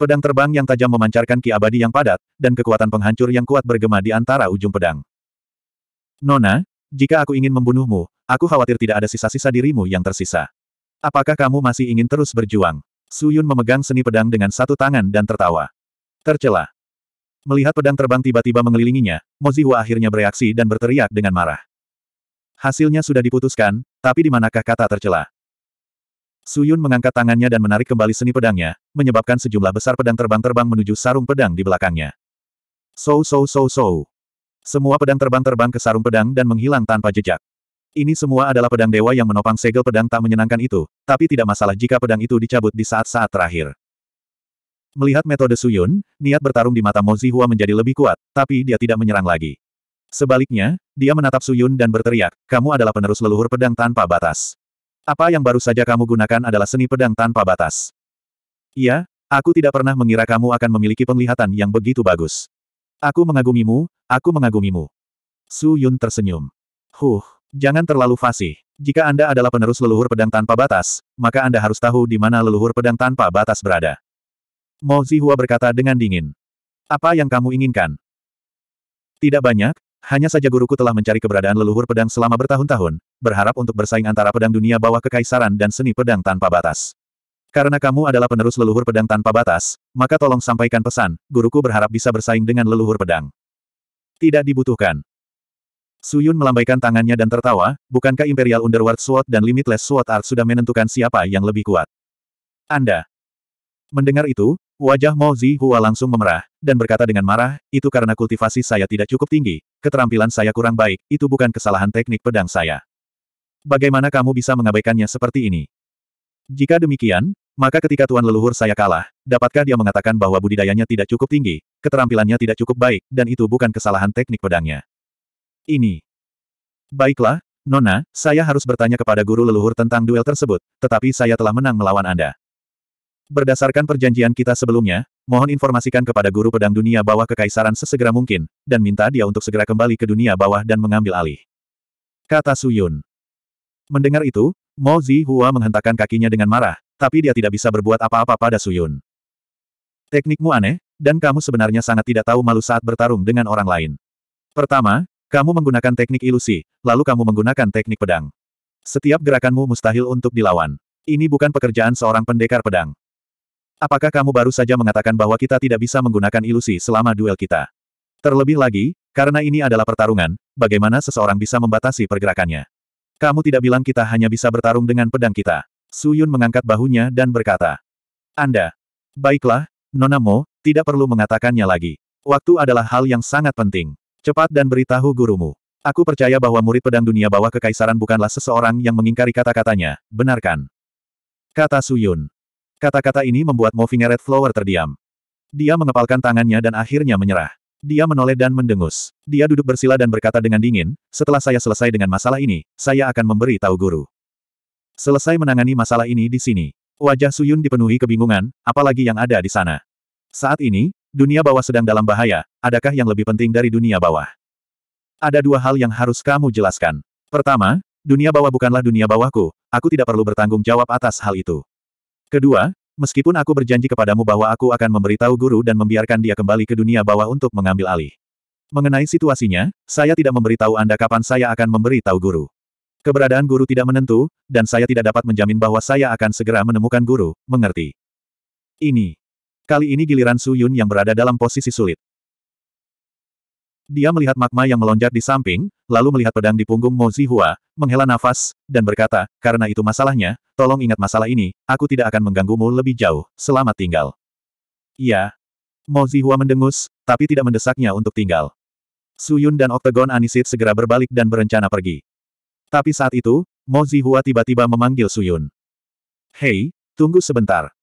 Pedang terbang yang tajam memancarkan ki abadi yang padat, dan kekuatan penghancur yang kuat bergema di antara ujung pedang. Nona, jika aku ingin membunuhmu, aku khawatir tidak ada sisa-sisa dirimu yang tersisa. Apakah kamu masih ingin terus berjuang? Su Yun memegang seni pedang dengan satu tangan dan tertawa. Tercela. Melihat pedang terbang tiba-tiba mengelilinginya, Mozihua akhirnya bereaksi dan berteriak dengan marah. Hasilnya sudah diputuskan, tapi di manakah kata tercela? Su Yun mengangkat tangannya dan menarik kembali seni pedangnya, menyebabkan sejumlah besar pedang terbang-terbang menuju sarung pedang di belakangnya. So so so so. Semua pedang terbang-terbang ke sarung pedang dan menghilang tanpa jejak. Ini semua adalah pedang dewa yang menopang segel pedang tak menyenangkan itu, tapi tidak masalah jika pedang itu dicabut di saat-saat terakhir. Melihat metode Su Yun, niat bertarung di mata Mo Hua menjadi lebih kuat, tapi dia tidak menyerang lagi. Sebaliknya, dia menatap Su Yun dan berteriak, kamu adalah penerus leluhur pedang tanpa batas. Apa yang baru saja kamu gunakan adalah seni pedang tanpa batas. Iya, aku tidak pernah mengira kamu akan memiliki penglihatan yang begitu bagus. Aku mengagumimu, aku mengagumimu. Su Yun tersenyum. Huh, jangan terlalu fasih. Jika Anda adalah penerus leluhur pedang tanpa batas, maka Anda harus tahu di mana leluhur pedang tanpa batas berada. Mo Zihua berkata dengan dingin. Apa yang kamu inginkan? Tidak banyak, hanya saja guruku telah mencari keberadaan leluhur pedang selama bertahun-tahun, berharap untuk bersaing antara pedang dunia bawah kekaisaran dan seni pedang tanpa batas. Karena kamu adalah penerus leluhur pedang tanpa batas, maka tolong sampaikan pesan, guruku berharap bisa bersaing dengan leluhur pedang. Tidak dibutuhkan. Suyun melambaikan tangannya dan tertawa, bukankah Imperial Underworld Sword dan Limitless Sword Art sudah menentukan siapa yang lebih kuat? Anda. Mendengar itu, Wajah Mo Hua langsung memerah, dan berkata dengan marah, itu karena kultivasi saya tidak cukup tinggi, keterampilan saya kurang baik, itu bukan kesalahan teknik pedang saya. Bagaimana kamu bisa mengabaikannya seperti ini? Jika demikian, maka ketika tuan leluhur saya kalah, dapatkah dia mengatakan bahwa budidayanya tidak cukup tinggi, keterampilannya tidak cukup baik, dan itu bukan kesalahan teknik pedangnya? Ini. Baiklah, Nona, saya harus bertanya kepada guru leluhur tentang duel tersebut, tetapi saya telah menang melawan Anda. Berdasarkan perjanjian kita sebelumnya, mohon informasikan kepada guru pedang dunia bawah kekaisaran sesegera mungkin, dan minta dia untuk segera kembali ke dunia bawah dan mengambil alih. Kata Suyun. Mendengar itu, Mo Zihua menghentakkan kakinya dengan marah, tapi dia tidak bisa berbuat apa-apa pada Suyun. Teknikmu aneh, dan kamu sebenarnya sangat tidak tahu malu saat bertarung dengan orang lain. Pertama, kamu menggunakan teknik ilusi, lalu kamu menggunakan teknik pedang. Setiap gerakanmu mustahil untuk dilawan. Ini bukan pekerjaan seorang pendekar pedang. Apakah kamu baru saja mengatakan bahwa kita tidak bisa menggunakan ilusi selama duel kita? Terlebih lagi, karena ini adalah pertarungan, bagaimana seseorang bisa membatasi pergerakannya? Kamu tidak bilang kita hanya bisa bertarung dengan pedang kita. Su Yun mengangkat bahunya dan berkata, Anda, baiklah, Nona Mo, tidak perlu mengatakannya lagi. Waktu adalah hal yang sangat penting. Cepat dan beritahu gurumu. Aku percaya bahwa murid pedang dunia bawah kekaisaran bukanlah seseorang yang mengingkari kata-katanya, benarkan? Kata Su Yun. Kata-kata ini membuat Moving Red Flower terdiam. Dia mengepalkan tangannya dan akhirnya menyerah. Dia menoleh dan mendengus. Dia duduk bersila dan berkata dengan dingin, setelah saya selesai dengan masalah ini, saya akan memberi tahu guru. Selesai menangani masalah ini di sini. Wajah Suyun dipenuhi kebingungan, apalagi yang ada di sana. Saat ini, dunia bawah sedang dalam bahaya, adakah yang lebih penting dari dunia bawah? Ada dua hal yang harus kamu jelaskan. Pertama, dunia bawah bukanlah dunia bawahku, aku tidak perlu bertanggung jawab atas hal itu. Kedua, meskipun aku berjanji kepadamu bahwa aku akan memberitahu guru dan membiarkan dia kembali ke dunia bawah untuk mengambil alih. Mengenai situasinya, saya tidak memberitahu Anda kapan saya akan memberitahu guru. Keberadaan guru tidak menentu, dan saya tidak dapat menjamin bahwa saya akan segera menemukan guru, mengerti. Ini. Kali ini giliran Su Yun yang berada dalam posisi sulit. Dia melihat magma yang melonjak di samping, lalu melihat pedang di punggung Mo Zihua, menghela nafas, dan berkata, karena itu masalahnya, tolong ingat masalah ini, aku tidak akan mengganggumu lebih jauh, selamat tinggal. Iya. Mo Zihua mendengus, tapi tidak mendesaknya untuk tinggal. Suyun dan Oktagon Anisit segera berbalik dan berencana pergi. Tapi saat itu, Mo Zihua tiba-tiba memanggil Suyun. Hei, tunggu sebentar.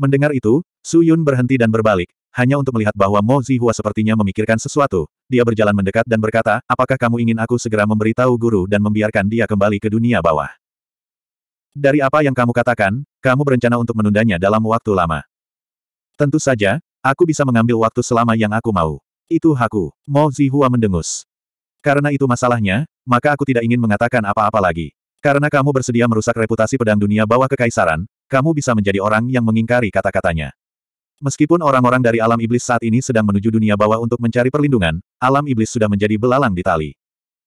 Mendengar itu, Suyun berhenti dan berbalik, hanya untuk melihat bahwa Mo Zihua sepertinya memikirkan sesuatu. Dia berjalan mendekat dan berkata, apakah kamu ingin aku segera memberitahu guru dan membiarkan dia kembali ke dunia bawah? Dari apa yang kamu katakan, kamu berencana untuk menundanya dalam waktu lama. Tentu saja, aku bisa mengambil waktu selama yang aku mau. Itu hakku. Mo Zihua mendengus. Karena itu masalahnya, maka aku tidak ingin mengatakan apa-apa lagi. Karena kamu bersedia merusak reputasi pedang dunia bawah kekaisaran, kamu bisa menjadi orang yang mengingkari kata-katanya. Meskipun orang-orang dari alam iblis saat ini sedang menuju dunia bawah untuk mencari perlindungan, alam iblis sudah menjadi belalang di tali.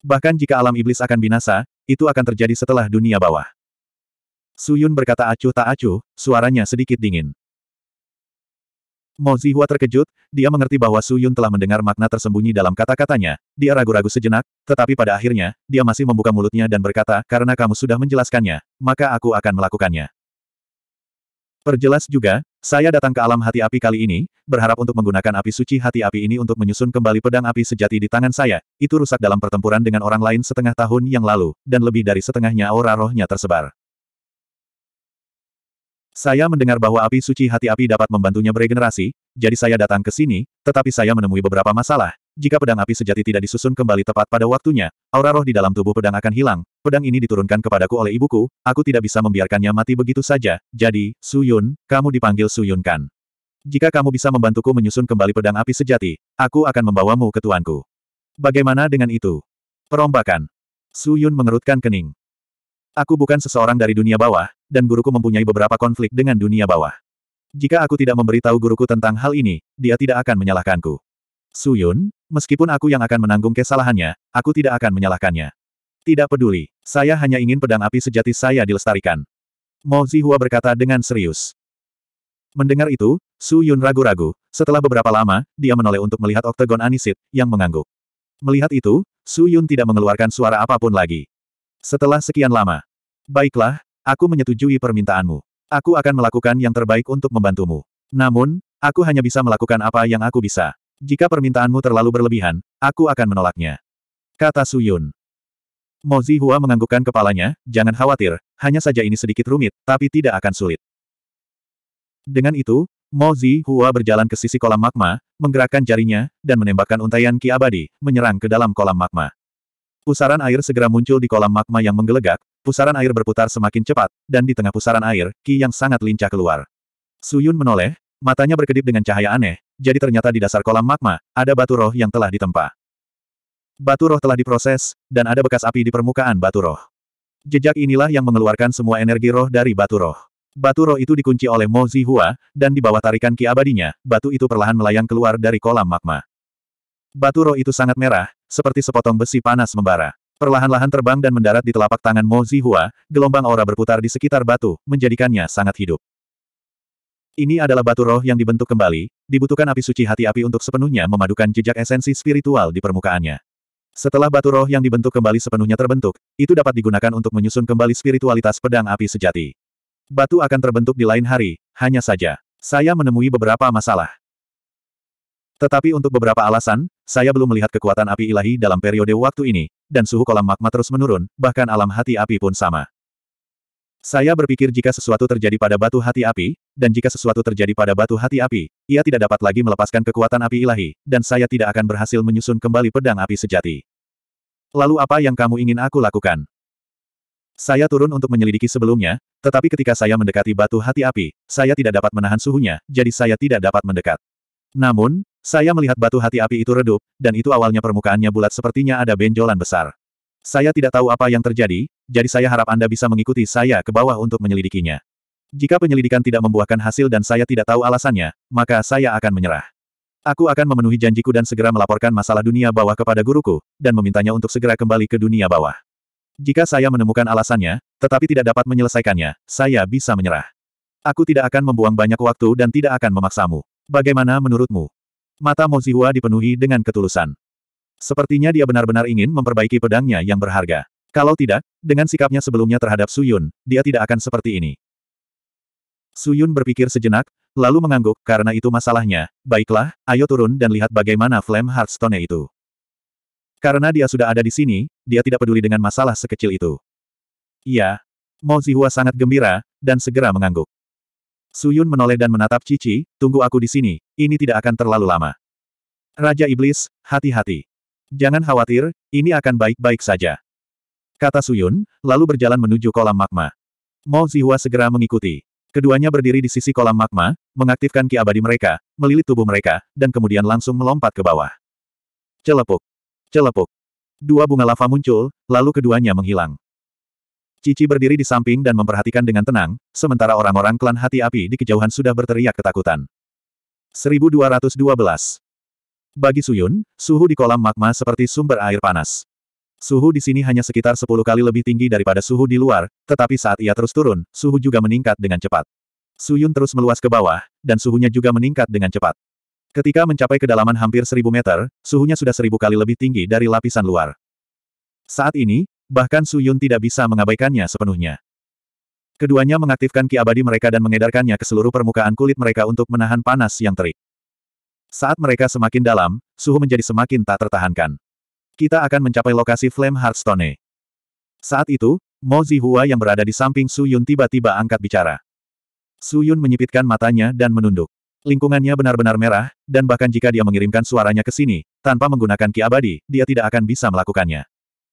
Bahkan jika alam iblis akan binasa, itu akan terjadi setelah dunia bawah. Suyun berkata acuh tak acuh, suaranya sedikit dingin. Mo Zihua terkejut, dia mengerti bahwa Suyun telah mendengar makna tersembunyi dalam kata-katanya, dia ragu-ragu sejenak, tetapi pada akhirnya, dia masih membuka mulutnya dan berkata, karena kamu sudah menjelaskannya, maka aku akan melakukannya. Perjelas juga, saya datang ke alam hati api kali ini, berharap untuk menggunakan api suci hati api ini untuk menyusun kembali pedang api sejati di tangan saya. Itu rusak dalam pertempuran dengan orang lain setengah tahun yang lalu, dan lebih dari setengahnya aura rohnya tersebar. Saya mendengar bahwa api suci hati api dapat membantunya beregenerasi, jadi saya datang ke sini, tetapi saya menemui beberapa masalah, jika pedang api sejati tidak disusun kembali tepat pada waktunya, aura roh di dalam tubuh pedang akan hilang. Pedang ini diturunkan kepadaku oleh ibuku, aku tidak bisa membiarkannya mati begitu saja. Jadi, Suyun, kamu dipanggil Suyun Kan. Jika kamu bisa membantuku menyusun kembali pedang api sejati, aku akan membawamu ke tuanku. Bagaimana dengan itu? Perombakan. Suyun mengerutkan kening. Aku bukan seseorang dari dunia bawah, dan guruku mempunyai beberapa konflik dengan dunia bawah. Jika aku tidak memberitahu guruku tentang hal ini, dia tidak akan menyalahkanku. Suyun, meskipun aku yang akan menanggung kesalahannya, aku tidak akan menyalahkannya. Tidak peduli, saya hanya ingin pedang api sejati saya dilestarikan. Mo Zihua berkata dengan serius. Mendengar itu, Su Yun ragu-ragu. Setelah beberapa lama, dia menoleh untuk melihat oktagon Anisit, yang mengangguk. Melihat itu, Su Yun tidak mengeluarkan suara apapun lagi. Setelah sekian lama. Baiklah, aku menyetujui permintaanmu. Aku akan melakukan yang terbaik untuk membantumu. Namun, aku hanya bisa melakukan apa yang aku bisa. Jika permintaanmu terlalu berlebihan, aku akan menolaknya. Kata Suyun. Mo Zihua menganggukkan kepalanya, jangan khawatir, hanya saja ini sedikit rumit, tapi tidak akan sulit. Dengan itu, Mo Zihua berjalan ke sisi kolam magma, menggerakkan jarinya, dan menembakkan untaian ki abadi, menyerang ke dalam kolam magma. Pusaran air segera muncul di kolam magma yang menggelegak, pusaran air berputar semakin cepat, dan di tengah pusaran air, ki yang sangat lincah keluar. Suyun menoleh, matanya berkedip dengan cahaya aneh, jadi ternyata di dasar kolam magma, ada batu roh yang telah ditempa. Batu roh telah diproses, dan ada bekas api di permukaan batu roh. Jejak inilah yang mengeluarkan semua energi roh dari batu roh. Batu roh itu dikunci oleh Mo Zihua, dan di bawah tarikan ki abadinya, batu itu perlahan melayang keluar dari kolam magma. Batu roh itu sangat merah, seperti sepotong besi panas membara. Perlahan-lahan terbang dan mendarat di telapak tangan Mo Zihua, gelombang aura berputar di sekitar batu, menjadikannya sangat hidup. Ini adalah batu roh yang dibentuk kembali, dibutuhkan api suci hati api untuk sepenuhnya memadukan jejak esensi spiritual di permukaannya. Setelah batu roh yang dibentuk kembali sepenuhnya terbentuk, itu dapat digunakan untuk menyusun kembali spiritualitas pedang api sejati. Batu akan terbentuk di lain hari, hanya saja, saya menemui beberapa masalah. Tetapi untuk beberapa alasan, saya belum melihat kekuatan api ilahi dalam periode waktu ini, dan suhu kolam magma terus menurun, bahkan alam hati api pun sama. Saya berpikir jika sesuatu terjadi pada batu hati api, dan jika sesuatu terjadi pada batu hati api, ia tidak dapat lagi melepaskan kekuatan api ilahi, dan saya tidak akan berhasil menyusun kembali pedang api sejati. Lalu apa yang kamu ingin aku lakukan? Saya turun untuk menyelidiki sebelumnya, tetapi ketika saya mendekati batu hati api, saya tidak dapat menahan suhunya, jadi saya tidak dapat mendekat. Namun, saya melihat batu hati api itu redup, dan itu awalnya permukaannya bulat sepertinya ada benjolan besar. Saya tidak tahu apa yang terjadi, jadi saya harap Anda bisa mengikuti saya ke bawah untuk menyelidikinya. Jika penyelidikan tidak membuahkan hasil dan saya tidak tahu alasannya, maka saya akan menyerah. Aku akan memenuhi janjiku dan segera melaporkan masalah dunia bawah kepada guruku, dan memintanya untuk segera kembali ke dunia bawah. Jika saya menemukan alasannya, tetapi tidak dapat menyelesaikannya, saya bisa menyerah. Aku tidak akan membuang banyak waktu dan tidak akan memaksamu. Bagaimana menurutmu? Mata Mozihua dipenuhi dengan ketulusan. Sepertinya dia benar-benar ingin memperbaiki pedangnya yang berharga. Kalau tidak, dengan sikapnya sebelumnya terhadap Suyun, dia tidak akan seperti ini. Suyun berpikir sejenak, lalu mengangguk, karena itu masalahnya. Baiklah, ayo turun dan lihat bagaimana Flame Hearthstone itu. Karena dia sudah ada di sini, dia tidak peduli dengan masalah sekecil itu. Iya. Mo Zihua sangat gembira, dan segera mengangguk. Suyun menoleh dan menatap Cici, tunggu aku di sini, ini tidak akan terlalu lama. Raja Iblis, hati-hati. Jangan khawatir, ini akan baik-baik saja. Kata Suyun, lalu berjalan menuju kolam magma. Mo Zihua segera mengikuti. Keduanya berdiri di sisi kolam magma, mengaktifkan ki abadi mereka, melilit tubuh mereka, dan kemudian langsung melompat ke bawah. Celepuk. Celepuk. Dua bunga lava muncul, lalu keduanya menghilang. Cici berdiri di samping dan memperhatikan dengan tenang, sementara orang-orang klan hati api di kejauhan sudah berteriak ketakutan. 1212 bagi Suyun, suhu di kolam magma seperti sumber air panas. Suhu di sini hanya sekitar 10 kali lebih tinggi daripada suhu di luar, tetapi saat ia terus turun, suhu juga meningkat dengan cepat. Suyun terus meluas ke bawah, dan suhunya juga meningkat dengan cepat. Ketika mencapai kedalaman hampir seribu meter, suhunya sudah seribu kali lebih tinggi dari lapisan luar. Saat ini, bahkan Suyun tidak bisa mengabaikannya sepenuhnya. Keduanya mengaktifkan ki abadi mereka dan mengedarkannya ke seluruh permukaan kulit mereka untuk menahan panas yang terik. Saat mereka semakin dalam, suhu menjadi semakin tak tertahankan. Kita akan mencapai lokasi Flame Hearthstone. Saat itu, Mo Zihua yang berada di samping Su Yun tiba-tiba angkat bicara. Su Yun menyipitkan matanya dan menunduk. Lingkungannya benar-benar merah, dan bahkan jika dia mengirimkan suaranya ke sini, tanpa menggunakan ki abadi, dia tidak akan bisa melakukannya.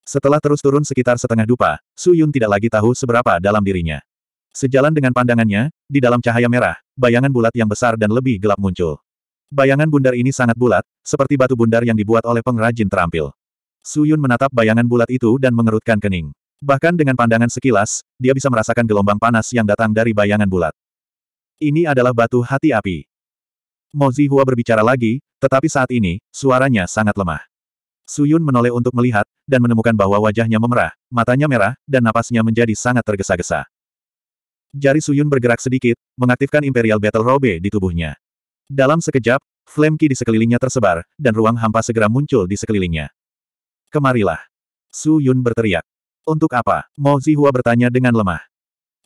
Setelah terus turun sekitar setengah dupa, Su Yun tidak lagi tahu seberapa dalam dirinya. Sejalan dengan pandangannya, di dalam cahaya merah, bayangan bulat yang besar dan lebih gelap muncul. Bayangan bundar ini sangat bulat, seperti batu bundar yang dibuat oleh pengrajin terampil. Su Yun menatap bayangan bulat itu dan mengerutkan kening. Bahkan dengan pandangan sekilas, dia bisa merasakan gelombang panas yang datang dari bayangan bulat. Ini adalah batu hati api. Mo Hua berbicara lagi, tetapi saat ini, suaranya sangat lemah. Su Yun menoleh untuk melihat, dan menemukan bahwa wajahnya memerah, matanya merah, dan napasnya menjadi sangat tergesa-gesa. Jari Su Yun bergerak sedikit, mengaktifkan Imperial Battle Robe di tubuhnya. Dalam sekejap, flame ki di sekelilingnya tersebar, dan ruang hampa segera muncul di sekelilingnya. Kemarilah. Su Yun berteriak. Untuk apa? Mo Zihua bertanya dengan lemah.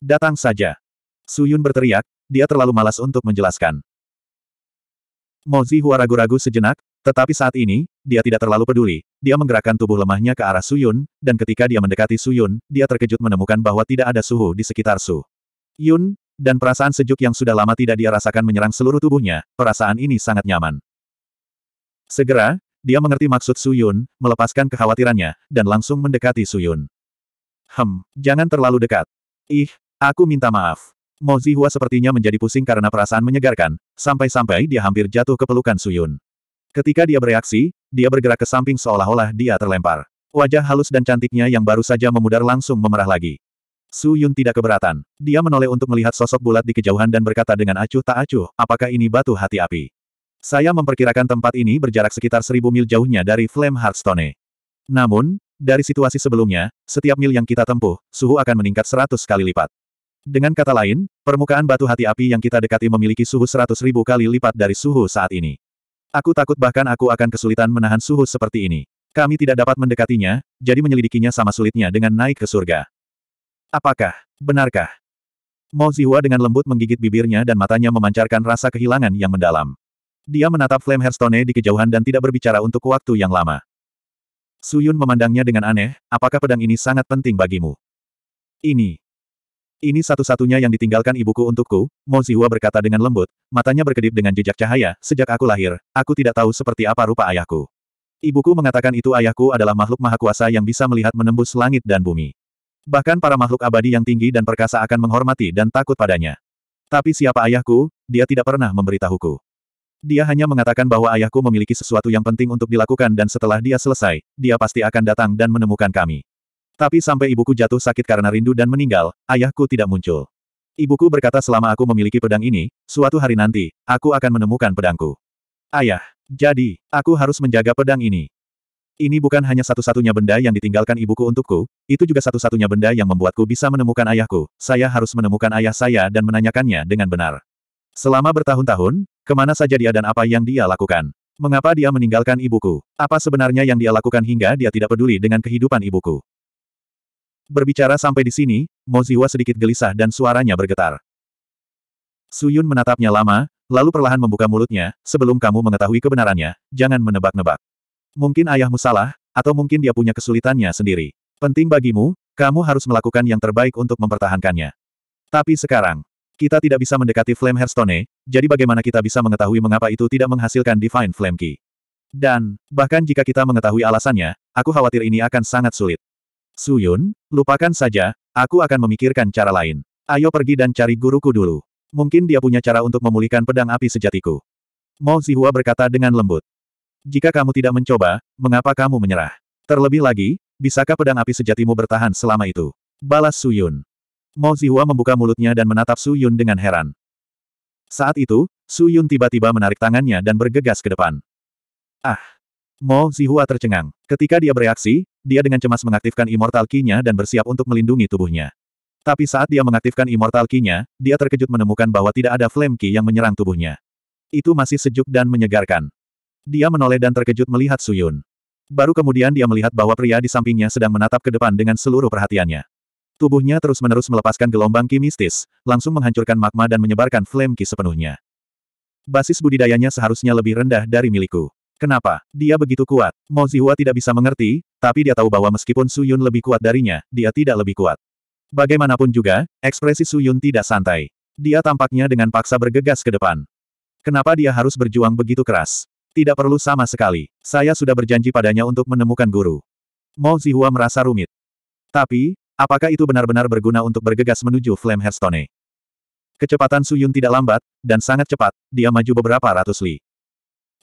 Datang saja. Su Yun berteriak, dia terlalu malas untuk menjelaskan. Mo Zihua ragu-ragu sejenak, tetapi saat ini, dia tidak terlalu peduli. Dia menggerakkan tubuh lemahnya ke arah Su Yun, dan ketika dia mendekati Su Yun, dia terkejut menemukan bahwa tidak ada suhu di sekitar Su. Yun, dan perasaan sejuk yang sudah lama tidak dia rasakan menyerang seluruh tubuhnya, perasaan ini sangat nyaman. Segera, dia mengerti maksud Suyun, melepaskan kekhawatirannya, dan langsung mendekati Suyun. Hem, jangan terlalu dekat. Ih, aku minta maaf. Mo Zihua sepertinya menjadi pusing karena perasaan menyegarkan, sampai-sampai dia hampir jatuh ke pelukan Suyun. Ketika dia bereaksi, dia bergerak ke samping seolah-olah dia terlempar. Wajah halus dan cantiknya yang baru saja memudar langsung memerah lagi. Su Yun tidak keberatan. Dia menoleh untuk melihat sosok bulat di kejauhan dan berkata dengan acuh tak acuh, apakah ini batu hati api? Saya memperkirakan tempat ini berjarak sekitar seribu mil jauhnya dari Flame Hearthstone. Namun, dari situasi sebelumnya, setiap mil yang kita tempuh, suhu akan meningkat seratus kali lipat. Dengan kata lain, permukaan batu hati api yang kita dekati memiliki suhu seratus ribu kali lipat dari suhu saat ini. Aku takut bahkan aku akan kesulitan menahan suhu seperti ini. Kami tidak dapat mendekatinya, jadi menyelidikinya sama sulitnya dengan naik ke surga. Apakah? Benarkah? Mo Ziwa dengan lembut menggigit bibirnya dan matanya memancarkan rasa kehilangan yang mendalam. Dia menatap Flame Hearthstone di kejauhan dan tidak berbicara untuk waktu yang lama. Suyun memandangnya dengan aneh, apakah pedang ini sangat penting bagimu? Ini. Ini satu-satunya yang ditinggalkan ibuku untukku, Mo Ziwa berkata dengan lembut, matanya berkedip dengan jejak cahaya, sejak aku lahir, aku tidak tahu seperti apa rupa ayahku. Ibuku mengatakan itu ayahku adalah makhluk maha kuasa yang bisa melihat menembus langit dan bumi. Bahkan para makhluk abadi yang tinggi dan perkasa akan menghormati dan takut padanya. Tapi siapa ayahku, dia tidak pernah memberitahuku. Dia hanya mengatakan bahwa ayahku memiliki sesuatu yang penting untuk dilakukan dan setelah dia selesai, dia pasti akan datang dan menemukan kami. Tapi sampai ibuku jatuh sakit karena rindu dan meninggal, ayahku tidak muncul. Ibuku berkata selama aku memiliki pedang ini, suatu hari nanti, aku akan menemukan pedangku. Ayah, jadi, aku harus menjaga pedang ini. Ini bukan hanya satu-satunya benda yang ditinggalkan ibuku untukku, itu juga satu-satunya benda yang membuatku bisa menemukan ayahku. Saya harus menemukan ayah saya dan menanyakannya dengan benar. Selama bertahun-tahun, kemana saja dia dan apa yang dia lakukan? Mengapa dia meninggalkan ibuku? Apa sebenarnya yang dia lakukan hingga dia tidak peduli dengan kehidupan ibuku? Berbicara sampai di sini, Moziwa sedikit gelisah dan suaranya bergetar. Suyun menatapnya lama, lalu perlahan membuka mulutnya, sebelum kamu mengetahui kebenarannya, jangan menebak-nebak. Mungkin ayahmu salah, atau mungkin dia punya kesulitannya sendiri. Penting bagimu, kamu harus melakukan yang terbaik untuk mempertahankannya. Tapi sekarang, kita tidak bisa mendekati Flame Hearthstone, jadi bagaimana kita bisa mengetahui mengapa itu tidak menghasilkan Divine Flame Key? Dan, bahkan jika kita mengetahui alasannya, aku khawatir ini akan sangat sulit. Suyun, lupakan saja, aku akan memikirkan cara lain. Ayo pergi dan cari guruku dulu. Mungkin dia punya cara untuk memulihkan pedang api sejatiku. Mo Zihua berkata dengan lembut. Jika kamu tidak mencoba, mengapa kamu menyerah? Terlebih lagi, bisakah pedang api sejatimu bertahan selama itu? Balas Su Yun. Mo Zihua membuka mulutnya dan menatap Su Yun dengan heran. Saat itu, Su Yun tiba-tiba menarik tangannya dan bergegas ke depan. Ah! Mo Zihua tercengang. Ketika dia bereaksi, dia dengan cemas mengaktifkan immortal key-nya dan bersiap untuk melindungi tubuhnya. Tapi saat dia mengaktifkan immortal key-nya, dia terkejut menemukan bahwa tidak ada flame key yang menyerang tubuhnya. Itu masih sejuk dan menyegarkan. Dia menoleh dan terkejut melihat Suyun. Baru kemudian dia melihat bahwa pria di sampingnya sedang menatap ke depan dengan seluruh perhatiannya. Tubuhnya terus-menerus melepaskan gelombang kimistis, langsung menghancurkan magma dan menyebarkan flame ki sepenuhnya. Basis budidayanya seharusnya lebih rendah dari milikku. Kenapa? Dia begitu kuat. Mo Zihua tidak bisa mengerti, tapi dia tahu bahwa meskipun Suyun lebih kuat darinya, dia tidak lebih kuat. Bagaimanapun juga, ekspresi Suyun tidak santai. Dia tampaknya dengan paksa bergegas ke depan. Kenapa dia harus berjuang begitu keras? Tidak perlu sama sekali. Saya sudah berjanji padanya untuk menemukan guru. Mo Zihua merasa rumit. Tapi, apakah itu benar-benar berguna untuk bergegas menuju Flame Hearthstone? Kecepatan Yun tidak lambat, dan sangat cepat, dia maju beberapa ratus li.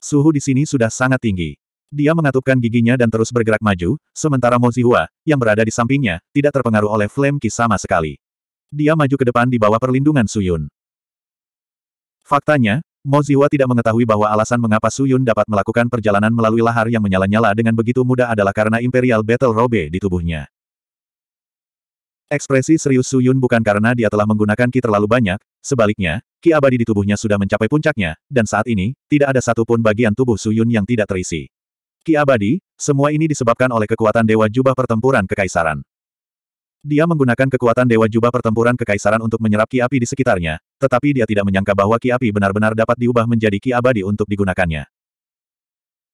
Suhu di sini sudah sangat tinggi. Dia mengatupkan giginya dan terus bergerak maju, sementara Mo Zihua, yang berada di sampingnya, tidak terpengaruh oleh Flame Ki sama sekali. Dia maju ke depan di bawah perlindungan Su Yun. Faktanya, Mo Ziwa tidak mengetahui bahwa alasan mengapa Su Yun dapat melakukan perjalanan melalui lahar yang menyala-nyala dengan begitu mudah adalah karena Imperial Battle Robe di tubuhnya. Ekspresi serius Su Yun bukan karena dia telah menggunakan ki terlalu banyak, sebaliknya, ki abadi di tubuhnya sudah mencapai puncaknya, dan saat ini, tidak ada satupun bagian tubuh Su Yun yang tidak terisi. Ki abadi, semua ini disebabkan oleh kekuatan Dewa Jubah Pertempuran Kekaisaran. Dia menggunakan kekuatan Dewa Jubah Pertempuran Kekaisaran untuk menyerap ki api di sekitarnya, tetapi dia tidak menyangka bahwa ki api benar-benar dapat diubah menjadi ki abadi untuk digunakannya.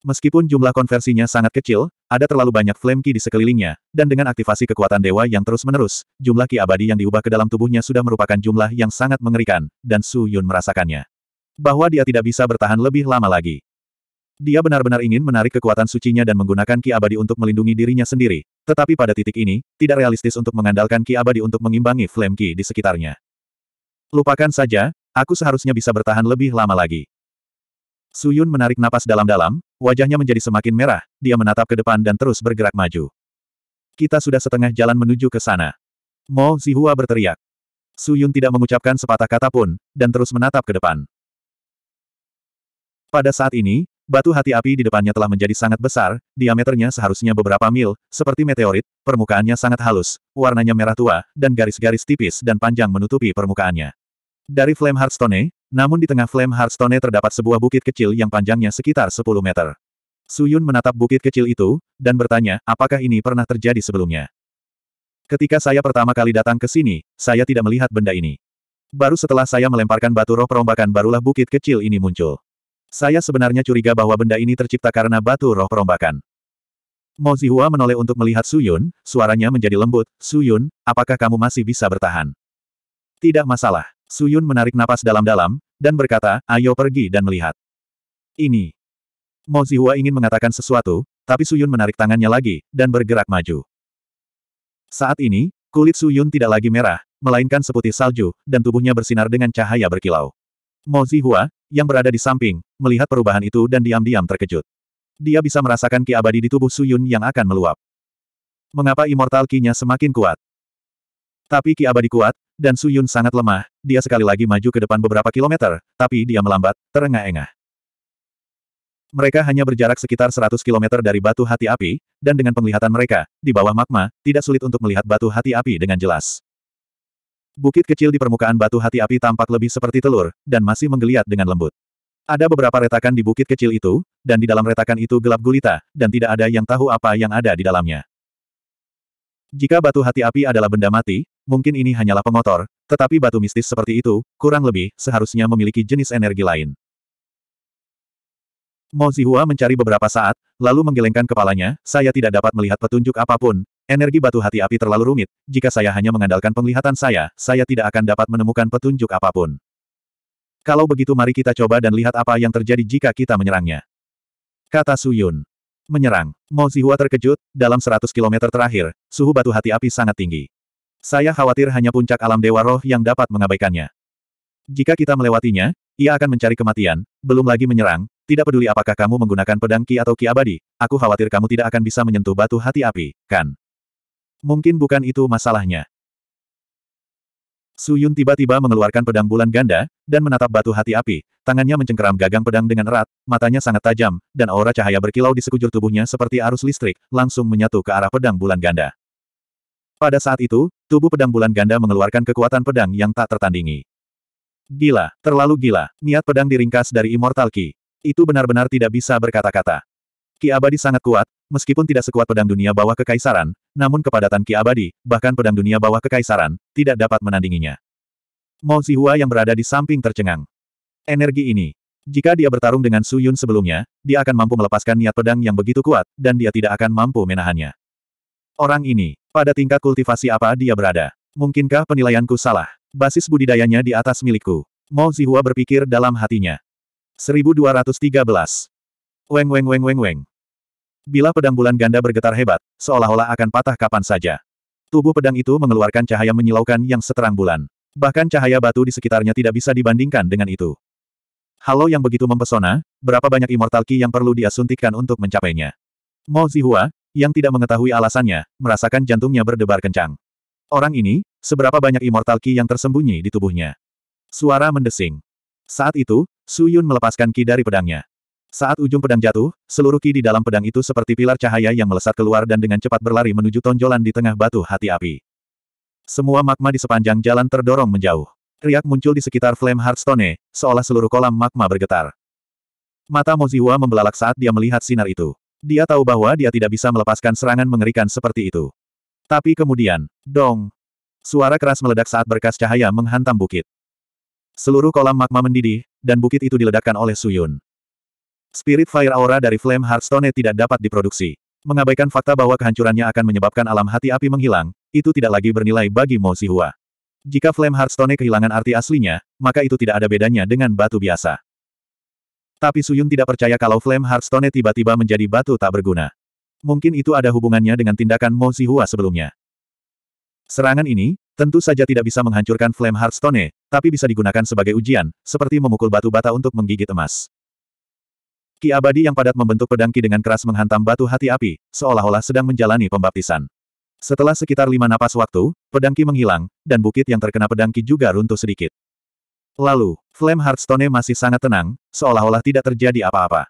Meskipun jumlah konversinya sangat kecil, ada terlalu banyak flame ki di sekelilingnya, dan dengan aktivasi kekuatan dewa yang terus-menerus, jumlah ki abadi yang diubah ke dalam tubuhnya sudah merupakan jumlah yang sangat mengerikan, dan Su Yun merasakannya. Bahwa dia tidak bisa bertahan lebih lama lagi. Dia benar-benar ingin menarik kekuatan sucinya dan menggunakan ki abadi untuk melindungi dirinya sendiri, tetapi pada titik ini, tidak realistis untuk mengandalkan Ki Abadi untuk mengimbangi Flame Ki di sekitarnya. Lupakan saja, aku seharusnya bisa bertahan lebih lama lagi. Su Yun menarik napas dalam-dalam, wajahnya menjadi semakin merah, dia menatap ke depan dan terus bergerak maju. Kita sudah setengah jalan menuju ke sana. Mo Zihua berteriak. Su Yun tidak mengucapkan sepatah kata pun, dan terus menatap ke depan. Pada saat ini, Batu hati api di depannya telah menjadi sangat besar, diameternya seharusnya beberapa mil, seperti meteorit, permukaannya sangat halus, warnanya merah tua, dan garis-garis tipis dan panjang menutupi permukaannya. Dari Flame Hearthstone, namun di tengah Flame Hearthstone terdapat sebuah bukit kecil yang panjangnya sekitar 10 meter. Suyun menatap bukit kecil itu, dan bertanya, apakah ini pernah terjadi sebelumnya? Ketika saya pertama kali datang ke sini, saya tidak melihat benda ini. Baru setelah saya melemparkan batu roh perombakan barulah bukit kecil ini muncul. Saya sebenarnya curiga bahwa benda ini tercipta karena batu roh perombakan. Mo Zihua menoleh untuk melihat Suyun, suaranya menjadi lembut, Suyun, apakah kamu masih bisa bertahan? Tidak masalah. Suyun menarik napas dalam-dalam, dan berkata, ayo pergi dan melihat. Ini. Mo Zihua ingin mengatakan sesuatu, tapi Suyun menarik tangannya lagi, dan bergerak maju. Saat ini, kulit Suyun tidak lagi merah, melainkan seputih salju, dan tubuhnya bersinar dengan cahaya berkilau. Mo Zihua, yang berada di samping, melihat perubahan itu dan diam-diam terkejut. Dia bisa merasakan ki abadi di tubuh Suyun yang akan meluap. Mengapa immortal ki-nya semakin kuat? Tapi ki abadi kuat, dan Suyun sangat lemah, dia sekali lagi maju ke depan beberapa kilometer, tapi dia melambat, terengah-engah. Mereka hanya berjarak sekitar 100 kilometer dari batu hati api, dan dengan penglihatan mereka, di bawah magma, tidak sulit untuk melihat batu hati api dengan jelas. Bukit kecil di permukaan batu hati api tampak lebih seperti telur, dan masih menggeliat dengan lembut. Ada beberapa retakan di bukit kecil itu, dan di dalam retakan itu gelap gulita, dan tidak ada yang tahu apa yang ada di dalamnya. Jika batu hati api adalah benda mati, mungkin ini hanyalah pengotor, tetapi batu mistis seperti itu, kurang lebih, seharusnya memiliki jenis energi lain. Mo Zihua mencari beberapa saat, lalu menggelengkan kepalanya, saya tidak dapat melihat petunjuk apapun, energi batu hati api terlalu rumit, jika saya hanya mengandalkan penglihatan saya, saya tidak akan dapat menemukan petunjuk apapun. Kalau begitu mari kita coba dan lihat apa yang terjadi jika kita menyerangnya. Kata Suyun. Menyerang. Mo Zihua terkejut, dalam 100 km terakhir, suhu batu hati api sangat tinggi. Saya khawatir hanya puncak alam dewa roh yang dapat mengabaikannya. Jika kita melewatinya, ia akan mencari kematian, belum lagi menyerang, tidak peduli apakah kamu menggunakan pedang Ki atau Ki abadi, aku khawatir kamu tidak akan bisa menyentuh batu hati api, kan? Mungkin bukan itu masalahnya. Su Yun tiba-tiba mengeluarkan pedang bulan ganda, dan menatap batu hati api, tangannya mencengkeram gagang pedang dengan erat, matanya sangat tajam, dan aura cahaya berkilau di sekujur tubuhnya seperti arus listrik, langsung menyatu ke arah pedang bulan ganda. Pada saat itu, tubuh pedang bulan ganda mengeluarkan kekuatan pedang yang tak tertandingi. Gila, terlalu gila, niat pedang diringkas dari Immortal Ki. Itu benar-benar tidak bisa berkata-kata. Ki abadi sangat kuat, meskipun tidak sekuat pedang dunia bawah kekaisaran, namun kepadatan ki abadi, bahkan pedang dunia bawah kekaisaran, tidak dapat menandinginya. Mo Zihua yang berada di samping tercengang. Energi ini. Jika dia bertarung dengan Su Yun sebelumnya, dia akan mampu melepaskan niat pedang yang begitu kuat, dan dia tidak akan mampu menahannya. Orang ini, pada tingkat kultivasi apa dia berada? Mungkinkah penilaianku salah? Basis budidayanya di atas milikku. Mo Zihua berpikir dalam hatinya. 1213. Weng weng weng weng weng. Bila pedang bulan ganda bergetar hebat, seolah-olah akan patah kapan saja. Tubuh pedang itu mengeluarkan cahaya menyilaukan yang seterang bulan. Bahkan cahaya batu di sekitarnya tidak bisa dibandingkan dengan itu. Halo yang begitu mempesona, berapa banyak immortal ki yang perlu dia suntikkan untuk mencapainya. Mo Zihua, yang tidak mengetahui alasannya, merasakan jantungnya berdebar kencang. Orang ini, seberapa banyak immortal ki yang tersembunyi di tubuhnya. Suara mendesing. Saat itu, Su Yun melepaskan ki dari pedangnya. Saat ujung pedang jatuh, seluruh ki di dalam pedang itu seperti pilar cahaya yang melesat keluar dan dengan cepat berlari menuju tonjolan di tengah batu hati api. Semua magma di sepanjang jalan terdorong menjauh. Riak muncul di sekitar Flame Hearthstone, seolah seluruh kolam magma bergetar. Mata Moziwa membelalak saat dia melihat sinar itu. Dia tahu bahwa dia tidak bisa melepaskan serangan mengerikan seperti itu. Tapi kemudian, dong! Suara keras meledak saat berkas cahaya menghantam bukit. Seluruh kolam magma mendidih, dan bukit itu diledakkan oleh Suyun. Spirit Fire Aura dari Flame Hearthstone tidak dapat diproduksi. Mengabaikan fakta bahwa kehancurannya akan menyebabkan alam hati api menghilang, itu tidak lagi bernilai bagi Mo Zihua. Jika Flame Hearthstone kehilangan arti aslinya, maka itu tidak ada bedanya dengan batu biasa. Tapi Suyun tidak percaya kalau Flame Hearthstone tiba-tiba menjadi batu tak berguna. Mungkin itu ada hubungannya dengan tindakan Mo Zihua sebelumnya. Serangan ini, Tentu saja tidak bisa menghancurkan Flame Hearthstone, tapi bisa digunakan sebagai ujian, seperti memukul batu bata untuk menggigit emas. Ki abadi yang padat membentuk pedang Ki dengan keras menghantam batu hati api, seolah-olah sedang menjalani pembaptisan. Setelah sekitar lima napas waktu, pedang Ki menghilang, dan bukit yang terkena pedang Ki juga runtuh sedikit. Lalu, Flame Hearthstone masih sangat tenang, seolah-olah tidak terjadi apa-apa.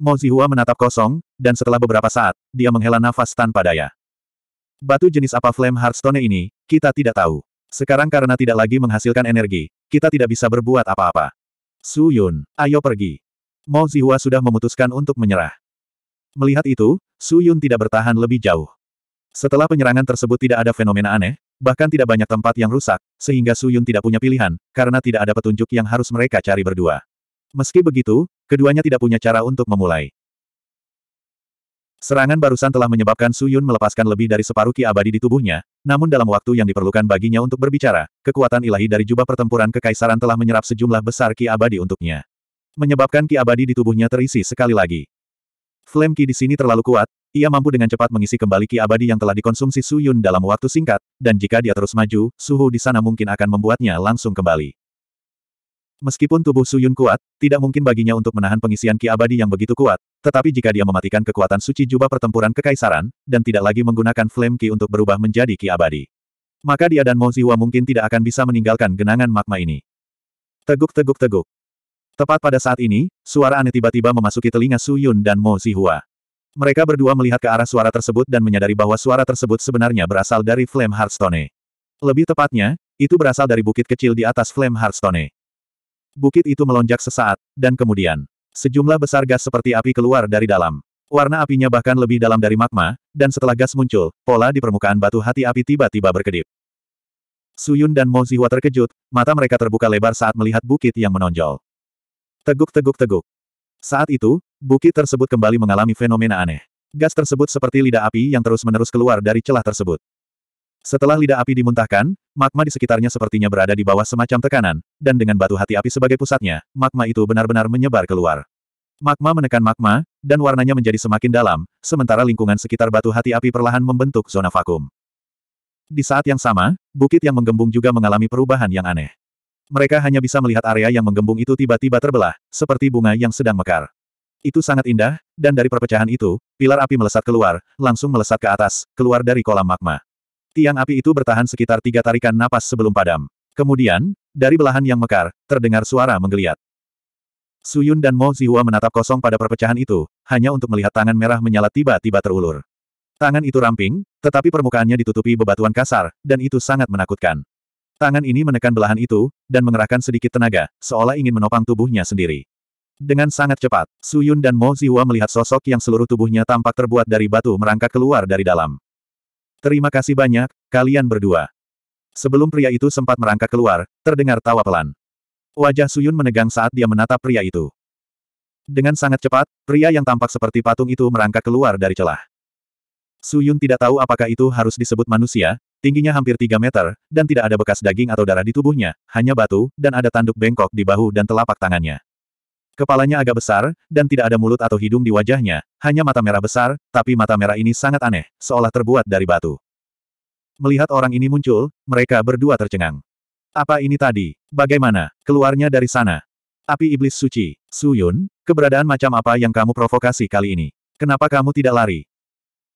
Mo Zihua menatap kosong, dan setelah beberapa saat, dia menghela nafas tanpa daya. Batu jenis apa Flame Hearthstone ini, kita tidak tahu. Sekarang karena tidak lagi menghasilkan energi, kita tidak bisa berbuat apa-apa. Su Yun, ayo pergi. Mo Zihua sudah memutuskan untuk menyerah. Melihat itu, Su Yun tidak bertahan lebih jauh. Setelah penyerangan tersebut tidak ada fenomena aneh, bahkan tidak banyak tempat yang rusak, sehingga Su Yun tidak punya pilihan, karena tidak ada petunjuk yang harus mereka cari berdua. Meski begitu, keduanya tidak punya cara untuk memulai. Serangan barusan telah menyebabkan Su Yun melepaskan lebih dari separuh ki abadi di tubuhnya, namun dalam waktu yang diperlukan baginya untuk berbicara, kekuatan ilahi dari jubah pertempuran kekaisaran telah menyerap sejumlah besar ki abadi untuknya. Menyebabkan ki abadi di tubuhnya terisi sekali lagi. Flame ki di sini terlalu kuat, ia mampu dengan cepat mengisi kembali ki abadi yang telah dikonsumsi Su Yun dalam waktu singkat, dan jika dia terus maju, suhu di sana mungkin akan membuatnya langsung kembali. Meskipun tubuh Suyun kuat, tidak mungkin baginya untuk menahan pengisian ki abadi yang begitu kuat, tetapi jika dia mematikan kekuatan suci jubah pertempuran kekaisaran, dan tidak lagi menggunakan flame ki untuk berubah menjadi ki abadi, maka dia dan Moziwa mungkin tidak akan bisa meninggalkan genangan magma ini. Teguk-teguk-teguk. Tepat pada saat ini, suara aneh tiba-tiba memasuki telinga Suyun dan Mo Zihua. Mereka berdua melihat ke arah suara tersebut dan menyadari bahwa suara tersebut sebenarnya berasal dari Flame Hearthstone. Lebih tepatnya, itu berasal dari bukit kecil di atas Flame Hearthstone. Bukit itu melonjak sesaat, dan kemudian, sejumlah besar gas seperti api keluar dari dalam. Warna apinya bahkan lebih dalam dari magma, dan setelah gas muncul, pola di permukaan batu hati api tiba-tiba berkedip. Suyun dan Mo Zihwa terkejut, mata mereka terbuka lebar saat melihat bukit yang menonjol. Teguk-teguk-teguk. Saat itu, bukit tersebut kembali mengalami fenomena aneh. Gas tersebut seperti lidah api yang terus-menerus keluar dari celah tersebut. Setelah lidah api dimuntahkan, magma di sekitarnya sepertinya berada di bawah semacam tekanan, dan dengan batu hati api sebagai pusatnya, magma itu benar-benar menyebar keluar. Magma menekan magma, dan warnanya menjadi semakin dalam, sementara lingkungan sekitar batu hati api perlahan membentuk zona vakum. Di saat yang sama, bukit yang menggembung juga mengalami perubahan yang aneh. Mereka hanya bisa melihat area yang menggembung itu tiba-tiba terbelah, seperti bunga yang sedang mekar. Itu sangat indah, dan dari perpecahan itu, pilar api melesat keluar, langsung melesat ke atas, keluar dari kolam magma. Tiang api itu bertahan sekitar tiga tarikan napas sebelum padam. Kemudian, dari belahan yang mekar, terdengar suara menggeliat. Suyun dan Mo Zihua menatap kosong pada perpecahan itu, hanya untuk melihat tangan merah menyala tiba-tiba terulur. Tangan itu ramping, tetapi permukaannya ditutupi bebatuan kasar, dan itu sangat menakutkan. Tangan ini menekan belahan itu, dan mengerahkan sedikit tenaga, seolah ingin menopang tubuhnya sendiri. Dengan sangat cepat, Suyun dan Mo Zihua melihat sosok yang seluruh tubuhnya tampak terbuat dari batu merangkak keluar dari dalam. Terima kasih banyak, kalian berdua. Sebelum pria itu sempat merangkak keluar, terdengar tawa pelan. Wajah Suyun menegang saat dia menatap pria itu. Dengan sangat cepat, pria yang tampak seperti patung itu merangkak keluar dari celah. Suyun tidak tahu apakah itu harus disebut manusia, tingginya hampir 3 meter, dan tidak ada bekas daging atau darah di tubuhnya, hanya batu, dan ada tanduk bengkok di bahu dan telapak tangannya. Kepalanya agak besar, dan tidak ada mulut atau hidung di wajahnya, hanya mata merah besar, tapi mata merah ini sangat aneh, seolah terbuat dari batu. Melihat orang ini muncul, mereka berdua tercengang. Apa ini tadi? Bagaimana? Keluarnya dari sana. Api Iblis Suci. Suyun, keberadaan macam apa yang kamu provokasi kali ini? Kenapa kamu tidak lari?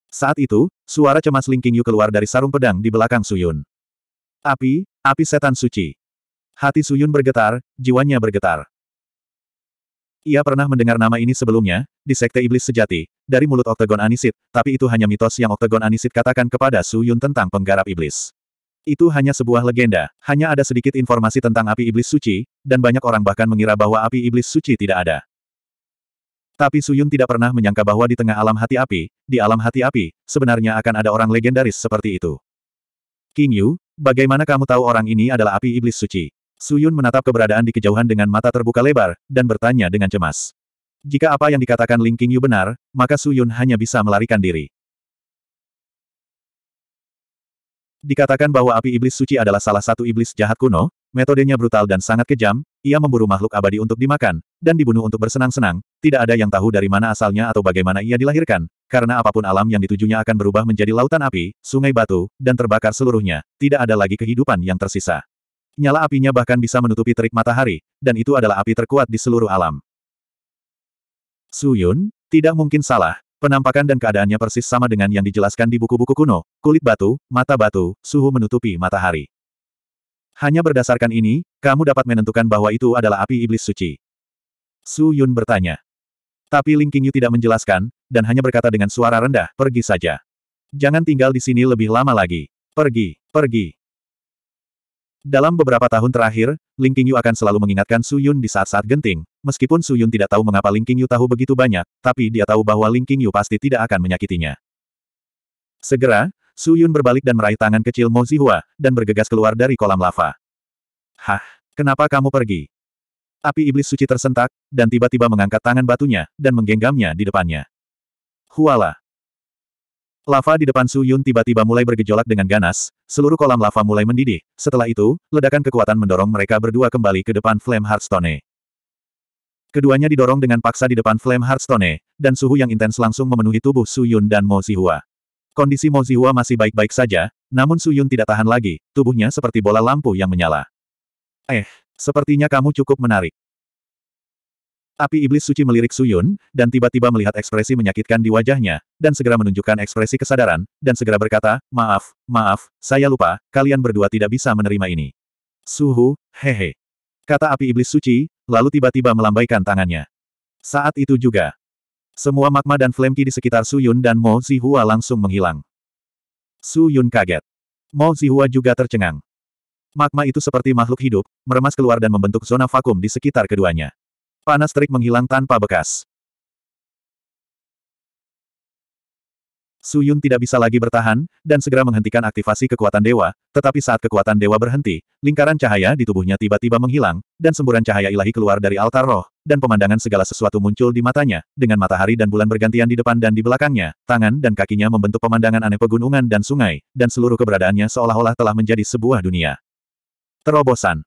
Saat itu, suara cemas Ling Qingyu keluar dari sarung pedang di belakang Suyun. Api, api setan suci. Hati Suyun bergetar, jiwanya bergetar. Ia pernah mendengar nama ini sebelumnya, di Sekte Iblis Sejati, dari mulut Oktagon Anisit, tapi itu hanya mitos yang Oktagon Anisit katakan kepada Su Yun tentang penggarap iblis. Itu hanya sebuah legenda, hanya ada sedikit informasi tentang api iblis suci, dan banyak orang bahkan mengira bahwa api iblis suci tidak ada. Tapi Su Yun tidak pernah menyangka bahwa di tengah alam hati api, di alam hati api, sebenarnya akan ada orang legendaris seperti itu. King Yu, bagaimana kamu tahu orang ini adalah api iblis suci? Suyun menatap keberadaan di kejauhan dengan mata terbuka lebar, dan bertanya dengan cemas. Jika apa yang dikatakan Ling Qingyu benar, maka Suyun hanya bisa melarikan diri. Dikatakan bahwa api iblis suci adalah salah satu iblis jahat kuno, metodenya brutal dan sangat kejam, ia memburu makhluk abadi untuk dimakan, dan dibunuh untuk bersenang-senang, tidak ada yang tahu dari mana asalnya atau bagaimana ia dilahirkan, karena apapun alam yang ditujunya akan berubah menjadi lautan api, sungai batu, dan terbakar seluruhnya, tidak ada lagi kehidupan yang tersisa. Nyala apinya bahkan bisa menutupi terik matahari, dan itu adalah api terkuat di seluruh alam. Suyun, tidak mungkin salah, penampakan dan keadaannya persis sama dengan yang dijelaskan di buku-buku kuno, kulit batu, mata batu, suhu menutupi matahari. Hanya berdasarkan ini, kamu dapat menentukan bahwa itu adalah api iblis suci. Su Yun bertanya. Tapi Ling Qingyu tidak menjelaskan, dan hanya berkata dengan suara rendah, pergi saja. Jangan tinggal di sini lebih lama lagi. Pergi, pergi. Dalam beberapa tahun terakhir, Ling Qingyu akan selalu mengingatkan Su Yun di saat-saat genting, meskipun Su Yun tidak tahu mengapa Ling Qingyu tahu begitu banyak, tapi dia tahu bahwa Ling Qingyu pasti tidak akan menyakitinya. Segera, Su Yun berbalik dan meraih tangan kecil Mo Zihua, dan bergegas keluar dari kolam lava. Hah, kenapa kamu pergi? Api iblis suci tersentak, dan tiba-tiba mengangkat tangan batunya, dan menggenggamnya di depannya. Huala, Lava di depan Su Yun tiba-tiba mulai bergejolak dengan ganas, seluruh kolam lava mulai mendidih. Setelah itu, ledakan kekuatan mendorong mereka berdua kembali ke depan Flame Hearthstone. Keduanya didorong dengan paksa di depan Flame Hearthstone, dan suhu yang intens langsung memenuhi tubuh Su Yun dan Mo Zihua. Kondisi Mo Zihua masih baik-baik saja, namun Su Yun tidak tahan lagi, tubuhnya seperti bola lampu yang menyala. Eh, sepertinya kamu cukup menarik. Api iblis suci melirik Suyun, dan tiba-tiba melihat ekspresi menyakitkan di wajahnya, dan segera menunjukkan ekspresi kesadaran, dan segera berkata, maaf, maaf, saya lupa, kalian berdua tidak bisa menerima ini. Suhu, hehe. Kata api iblis suci, lalu tiba-tiba melambaikan tangannya. Saat itu juga, semua magma dan flemki di sekitar Suyun dan Mo Zihua langsung menghilang. Suyun kaget. Mo Zihua juga tercengang. Magma itu seperti makhluk hidup, meremas keluar dan membentuk zona vakum di sekitar keduanya. Panas terik menghilang tanpa bekas. Suyun tidak bisa lagi bertahan, dan segera menghentikan aktivasi kekuatan dewa, tetapi saat kekuatan dewa berhenti, lingkaran cahaya di tubuhnya tiba-tiba menghilang, dan semburan cahaya ilahi keluar dari altar roh, dan pemandangan segala sesuatu muncul di matanya, dengan matahari dan bulan bergantian di depan dan di belakangnya, tangan dan kakinya membentuk pemandangan aneh pegunungan dan sungai, dan seluruh keberadaannya seolah-olah telah menjadi sebuah dunia. Terobosan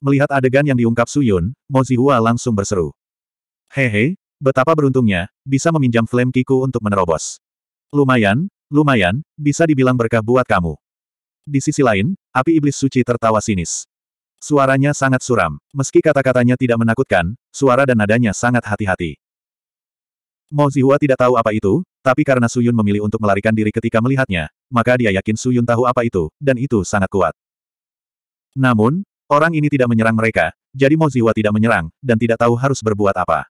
Melihat adegan yang diungkap Su Yun, Mo Zihua langsung berseru. Hehe, betapa beruntungnya, bisa meminjam flame kiku untuk menerobos. Lumayan, lumayan, bisa dibilang berkah buat kamu. Di sisi lain, api iblis suci tertawa sinis. Suaranya sangat suram. Meski kata-katanya tidak menakutkan, suara dan nadanya sangat hati-hati. Mo Zihua tidak tahu apa itu, tapi karena Su Yun memilih untuk melarikan diri ketika melihatnya, maka dia yakin Su Yun tahu apa itu, dan itu sangat kuat. Namun, Orang ini tidak menyerang mereka, jadi Mo Moziwa tidak menyerang, dan tidak tahu harus berbuat apa.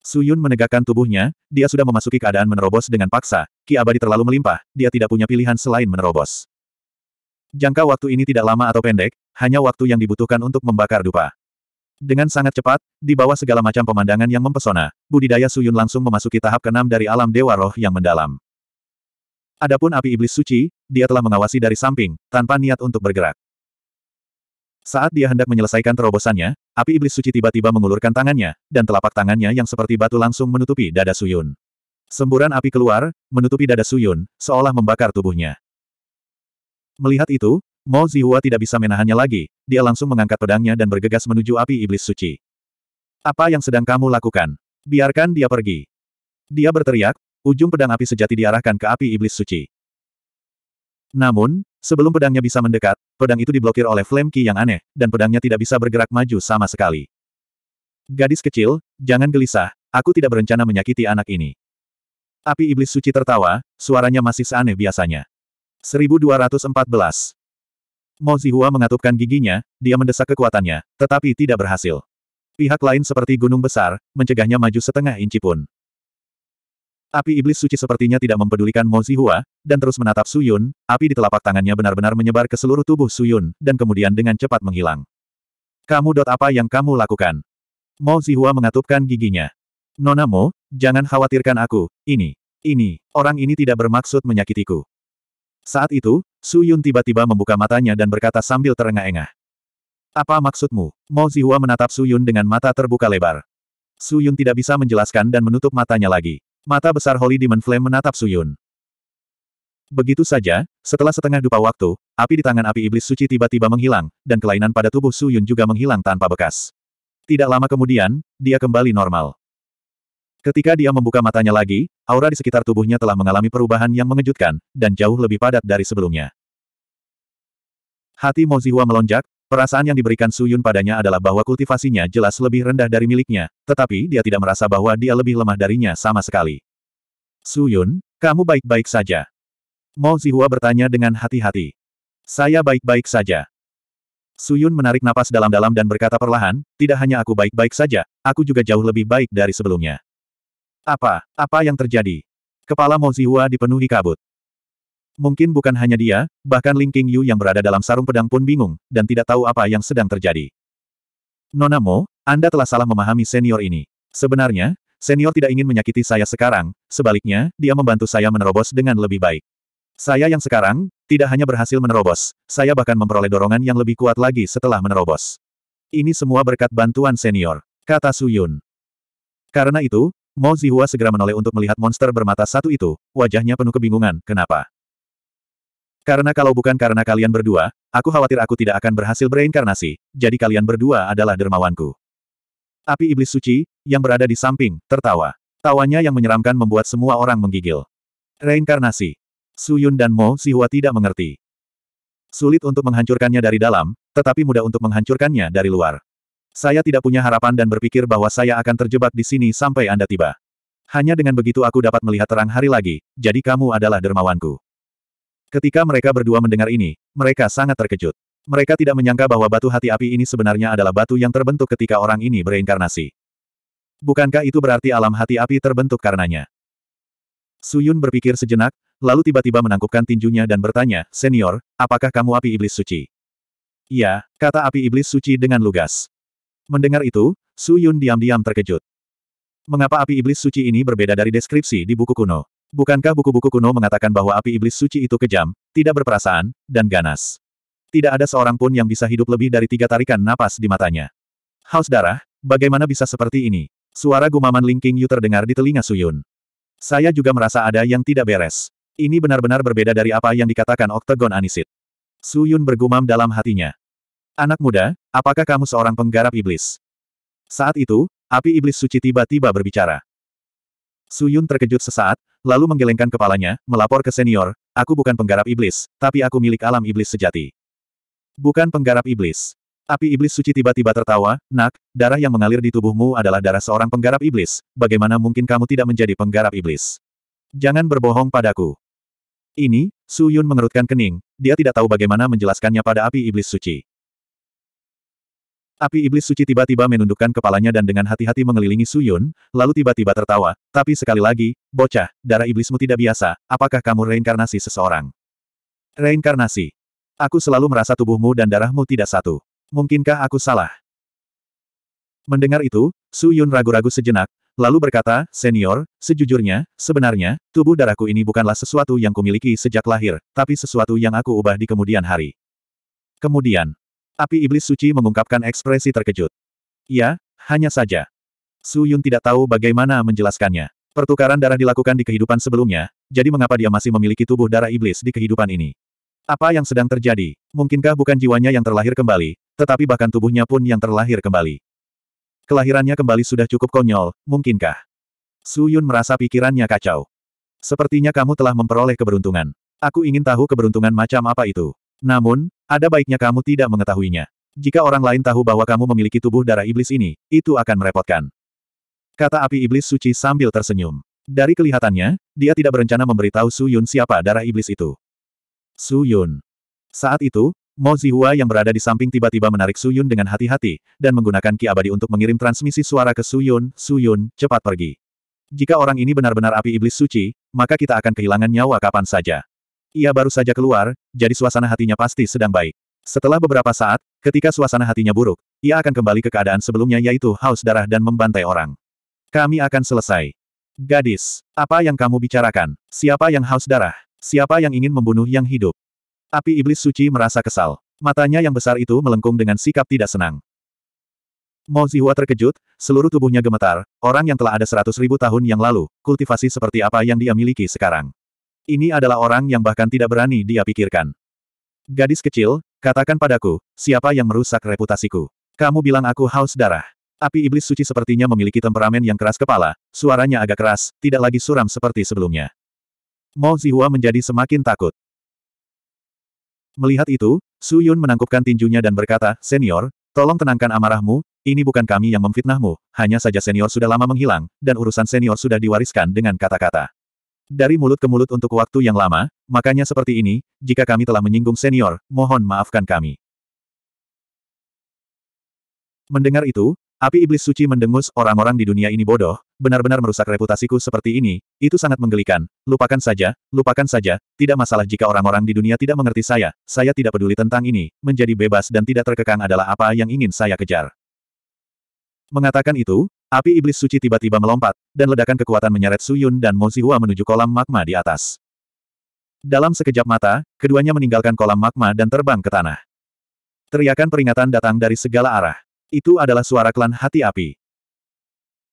Su Yun menegakkan tubuhnya, dia sudah memasuki keadaan menerobos dengan paksa, Ki Abadi terlalu melimpah, dia tidak punya pilihan selain menerobos. Jangka waktu ini tidak lama atau pendek, hanya waktu yang dibutuhkan untuk membakar dupa. Dengan sangat cepat, di bawah segala macam pemandangan yang mempesona, budidaya Su Yun langsung memasuki tahap keenam dari alam Dewa Roh yang mendalam. Adapun api iblis suci, dia telah mengawasi dari samping, tanpa niat untuk bergerak. Saat dia hendak menyelesaikan terobosannya, api iblis suci tiba-tiba mengulurkan tangannya, dan telapak tangannya yang seperti batu langsung menutupi dada Suyun. Semburan api keluar, menutupi dada Suyun, seolah membakar tubuhnya. Melihat itu, Mo Zihua tidak bisa menahannya lagi, dia langsung mengangkat pedangnya dan bergegas menuju api iblis suci. Apa yang sedang kamu lakukan? Biarkan dia pergi. Dia berteriak, ujung pedang api sejati diarahkan ke api iblis suci. Namun, Sebelum pedangnya bisa mendekat, pedang itu diblokir oleh flame ki yang aneh, dan pedangnya tidak bisa bergerak maju sama sekali. Gadis kecil, jangan gelisah, aku tidak berencana menyakiti anak ini. Api iblis suci tertawa, suaranya masih seaneh biasanya. 1214 Mo Zihua mengatupkan giginya, dia mendesak kekuatannya, tetapi tidak berhasil. Pihak lain seperti gunung besar, mencegahnya maju setengah inci pun. Api iblis suci sepertinya tidak mempedulikan Mo Zihua, dan terus menatap Suyun, api di telapak tangannya benar-benar menyebar ke seluruh tubuh Suyun, dan kemudian dengan cepat menghilang. Kamu dot apa yang kamu lakukan? Mo Zihua mengatupkan giginya. Nona Mo, jangan khawatirkan aku, ini, ini, orang ini tidak bermaksud menyakitiku. Saat itu, Suyun tiba-tiba membuka matanya dan berkata sambil terengah-engah. Apa maksudmu? Mo Zihua menatap Suyun dengan mata terbuka lebar. Suyun tidak bisa menjelaskan dan menutup matanya lagi. Mata besar Holy Demon Flame menatap Suyun. Begitu saja, setelah setengah dupa waktu, api di tangan api iblis suci tiba-tiba menghilang, dan kelainan pada tubuh Suyun juga menghilang tanpa bekas. Tidak lama kemudian, dia kembali normal. Ketika dia membuka matanya lagi, aura di sekitar tubuhnya telah mengalami perubahan yang mengejutkan, dan jauh lebih padat dari sebelumnya. Hati Mozihua melonjak, Perasaan yang diberikan Suyun padanya adalah bahwa kultivasinya jelas lebih rendah dari miliknya, tetapi dia tidak merasa bahwa dia lebih lemah darinya sama sekali. Suyun, kamu baik-baik saja. Mo Zihua bertanya dengan hati-hati. Saya baik-baik saja. Suyun menarik napas dalam-dalam dan berkata perlahan, tidak hanya aku baik-baik saja, aku juga jauh lebih baik dari sebelumnya. Apa, apa yang terjadi? Kepala Mo Zihua dipenuhi kabut. Mungkin bukan hanya dia, bahkan Ling King Yu yang berada dalam sarung pedang pun bingung, dan tidak tahu apa yang sedang terjadi. Nona Mo, Anda telah salah memahami senior ini. Sebenarnya, senior tidak ingin menyakiti saya sekarang, sebaliknya, dia membantu saya menerobos dengan lebih baik. Saya yang sekarang, tidak hanya berhasil menerobos, saya bahkan memperoleh dorongan yang lebih kuat lagi setelah menerobos. Ini semua berkat bantuan senior, kata Suyun. Karena itu, Mo Zihua segera menoleh untuk melihat monster bermata satu itu, wajahnya penuh kebingungan, kenapa? Karena kalau bukan karena kalian berdua, aku khawatir aku tidak akan berhasil bereinkarnasi, jadi kalian berdua adalah dermawanku. Api iblis suci, yang berada di samping, tertawa. Tawanya yang menyeramkan membuat semua orang menggigil. Reinkarnasi. Suyun dan Mo Sihua tidak mengerti. Sulit untuk menghancurkannya dari dalam, tetapi mudah untuk menghancurkannya dari luar. Saya tidak punya harapan dan berpikir bahwa saya akan terjebak di sini sampai Anda tiba. Hanya dengan begitu aku dapat melihat terang hari lagi, jadi kamu adalah dermawanku. Ketika mereka berdua mendengar ini, mereka sangat terkejut. Mereka tidak menyangka bahwa batu hati api ini sebenarnya adalah batu yang terbentuk ketika orang ini bereinkarnasi. Bukankah itu berarti alam hati api terbentuk karenanya? Suyun berpikir sejenak, lalu tiba-tiba menangkupkan tinjunya dan bertanya, Senior, apakah kamu api iblis suci? Ya, kata api iblis suci dengan lugas. Mendengar itu, Suyun diam-diam terkejut. Mengapa api iblis suci ini berbeda dari deskripsi di buku kuno? Bukankah buku-buku kuno mengatakan bahwa api iblis suci itu kejam, tidak berperasaan, dan ganas? Tidak ada seorang pun yang bisa hidup lebih dari tiga tarikan napas di matanya. Haus darah, bagaimana bisa seperti ini? Suara gumaman Ling King Yu terdengar di telinga Suyun. Saya juga merasa ada yang tidak beres. Ini benar-benar berbeda dari apa yang dikatakan Oktagon Anisit. Suyun bergumam dalam hatinya. Anak muda, apakah kamu seorang penggarap iblis? Saat itu, api iblis suci tiba-tiba berbicara. Suyun terkejut sesaat, lalu menggelengkan kepalanya, melapor ke senior, aku bukan penggarap iblis, tapi aku milik alam iblis sejati. Bukan penggarap iblis. Api iblis suci tiba-tiba tertawa, nak, darah yang mengalir di tubuhmu adalah darah seorang penggarap iblis, bagaimana mungkin kamu tidak menjadi penggarap iblis? Jangan berbohong padaku. Ini, Su Yun mengerutkan kening, dia tidak tahu bagaimana menjelaskannya pada api iblis suci. Api iblis suci tiba-tiba menundukkan kepalanya dan dengan hati-hati mengelilingi Suyun, lalu tiba-tiba tertawa. Tapi sekali lagi, bocah, darah iblismu tidak biasa, apakah kamu reinkarnasi seseorang? Reinkarnasi. Aku selalu merasa tubuhmu dan darahmu tidak satu. Mungkinkah aku salah? Mendengar itu, Suyun ragu-ragu sejenak, lalu berkata, Senior, sejujurnya, sebenarnya, tubuh darahku ini bukanlah sesuatu yang kumiliki sejak lahir, tapi sesuatu yang aku ubah di kemudian hari. Kemudian, tapi Iblis Suci mengungkapkan ekspresi terkejut. Ya, hanya saja. Su Yun tidak tahu bagaimana menjelaskannya. Pertukaran darah dilakukan di kehidupan sebelumnya, jadi mengapa dia masih memiliki tubuh darah iblis di kehidupan ini? Apa yang sedang terjadi? Mungkinkah bukan jiwanya yang terlahir kembali, tetapi bahkan tubuhnya pun yang terlahir kembali? Kelahirannya kembali sudah cukup konyol, mungkinkah? Su Yun merasa pikirannya kacau. Sepertinya kamu telah memperoleh keberuntungan. Aku ingin tahu keberuntungan macam apa itu. Namun, ada baiknya kamu tidak mengetahuinya. Jika orang lain tahu bahwa kamu memiliki tubuh darah iblis ini, itu akan merepotkan. Kata api iblis suci sambil tersenyum. Dari kelihatannya, dia tidak berencana memberitahu Su Yun siapa darah iblis itu. Su Yun. Saat itu, Mo Zihua yang berada di samping tiba-tiba menarik Su Yun dengan hati-hati, dan menggunakan ki abadi untuk mengirim transmisi suara ke Su Yun, Su Yun, cepat pergi. Jika orang ini benar-benar api iblis suci, maka kita akan kehilangan nyawa kapan saja. Ia baru saja keluar, jadi suasana hatinya pasti sedang baik. Setelah beberapa saat, ketika suasana hatinya buruk, ia akan kembali ke keadaan sebelumnya yaitu haus darah dan membantai orang. Kami akan selesai. Gadis, apa yang kamu bicarakan? Siapa yang haus darah? Siapa yang ingin membunuh yang hidup? Api iblis suci merasa kesal. Matanya yang besar itu melengkung dengan sikap tidak senang. Mo Zihua terkejut, seluruh tubuhnya gemetar, orang yang telah ada seratus ribu tahun yang lalu, kultivasi seperti apa yang dia miliki sekarang. Ini adalah orang yang bahkan tidak berani dia pikirkan. Gadis kecil, katakan padaku, siapa yang merusak reputasiku? Kamu bilang aku haus darah. Api iblis suci sepertinya memiliki temperamen yang keras kepala, suaranya agak keras, tidak lagi suram seperti sebelumnya. Mo Zihua menjadi semakin takut. Melihat itu, Su Yun menangkupkan tinjunya dan berkata, Senior, tolong tenangkan amarahmu, ini bukan kami yang memfitnahmu, hanya saja senior sudah lama menghilang, dan urusan senior sudah diwariskan dengan kata-kata dari mulut ke mulut untuk waktu yang lama, makanya seperti ini, jika kami telah menyinggung senior, mohon maafkan kami. Mendengar itu, api iblis suci mendengus, orang-orang di dunia ini bodoh, benar-benar merusak reputasiku seperti ini, itu sangat menggelikan, lupakan saja, lupakan saja, tidak masalah jika orang-orang di dunia tidak mengerti saya, saya tidak peduli tentang ini, menjadi bebas dan tidak terkekang adalah apa yang ingin saya kejar. Mengatakan itu, api iblis suci tiba-tiba melompat, dan ledakan kekuatan menyeret Suyun dan Mo Zihua menuju kolam magma di atas. Dalam sekejap mata, keduanya meninggalkan kolam magma dan terbang ke tanah. Teriakan peringatan datang dari segala arah. Itu adalah suara klan hati api.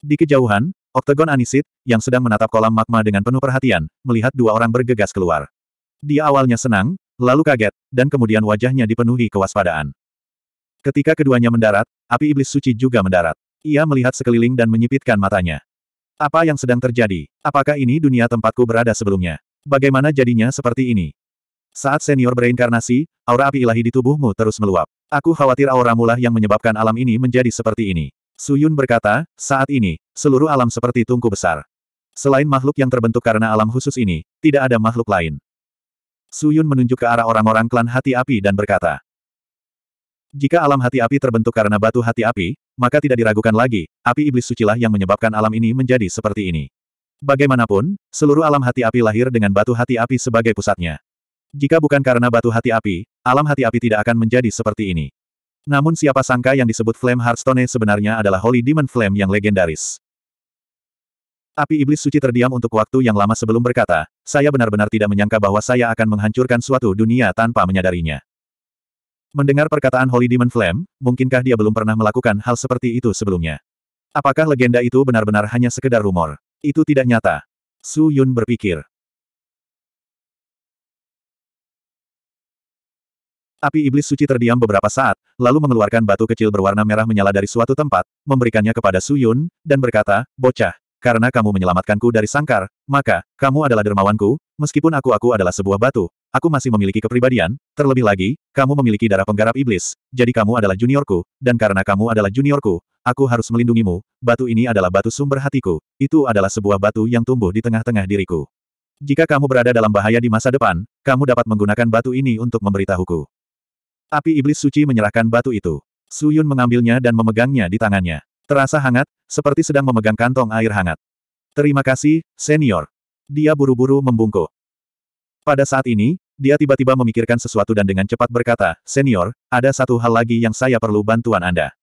Di kejauhan, Oktagon Anisit, yang sedang menatap kolam magma dengan penuh perhatian, melihat dua orang bergegas keluar. Dia awalnya senang, lalu kaget, dan kemudian wajahnya dipenuhi kewaspadaan. Ketika keduanya mendarat, api iblis suci juga mendarat. Ia melihat sekeliling dan menyipitkan matanya. Apa yang sedang terjadi? Apakah ini dunia tempatku berada sebelumnya? Bagaimana jadinya seperti ini? Saat senior bereinkarnasi, aura api ilahi di tubuhmu terus meluap. Aku khawatir aura mulah yang menyebabkan alam ini menjadi seperti ini. Suyun berkata, saat ini, seluruh alam seperti tungku besar. Selain makhluk yang terbentuk karena alam khusus ini, tidak ada makhluk lain. Suyun menunjuk ke arah orang-orang klan hati api dan berkata, jika alam hati api terbentuk karena batu hati api, maka tidak diragukan lagi, api iblis sucilah yang menyebabkan alam ini menjadi seperti ini. Bagaimanapun, seluruh alam hati api lahir dengan batu hati api sebagai pusatnya. Jika bukan karena batu hati api, alam hati api tidak akan menjadi seperti ini. Namun siapa sangka yang disebut Flame Hearthstone sebenarnya adalah Holy Demon Flame yang legendaris. Api iblis suci terdiam untuk waktu yang lama sebelum berkata, saya benar-benar tidak menyangka bahwa saya akan menghancurkan suatu dunia tanpa menyadarinya. Mendengar perkataan Holy Demon Flame, mungkinkah dia belum pernah melakukan hal seperti itu sebelumnya? Apakah legenda itu benar-benar hanya sekedar rumor? Itu tidak nyata. Su Yun berpikir. Api iblis suci terdiam beberapa saat, lalu mengeluarkan batu kecil berwarna merah menyala dari suatu tempat, memberikannya kepada Su Yun, dan berkata, Bocah, karena kamu menyelamatkanku dari sangkar, maka, kamu adalah dermawanku, meskipun aku-aku adalah sebuah batu, Aku masih memiliki kepribadian, terlebih lagi, kamu memiliki darah penggarap iblis, jadi kamu adalah juniorku, dan karena kamu adalah juniorku, aku harus melindungimu, batu ini adalah batu sumber hatiku, itu adalah sebuah batu yang tumbuh di tengah-tengah diriku. Jika kamu berada dalam bahaya di masa depan, kamu dapat menggunakan batu ini untuk memberitahuku. Api iblis suci menyerahkan batu itu. Suyun mengambilnya dan memegangnya di tangannya. Terasa hangat, seperti sedang memegang kantong air hangat. Terima kasih, senior. Dia buru-buru membungkuk. Pada saat ini, dia tiba-tiba memikirkan sesuatu dan dengan cepat berkata, Senior, ada satu hal lagi yang saya perlu bantuan Anda.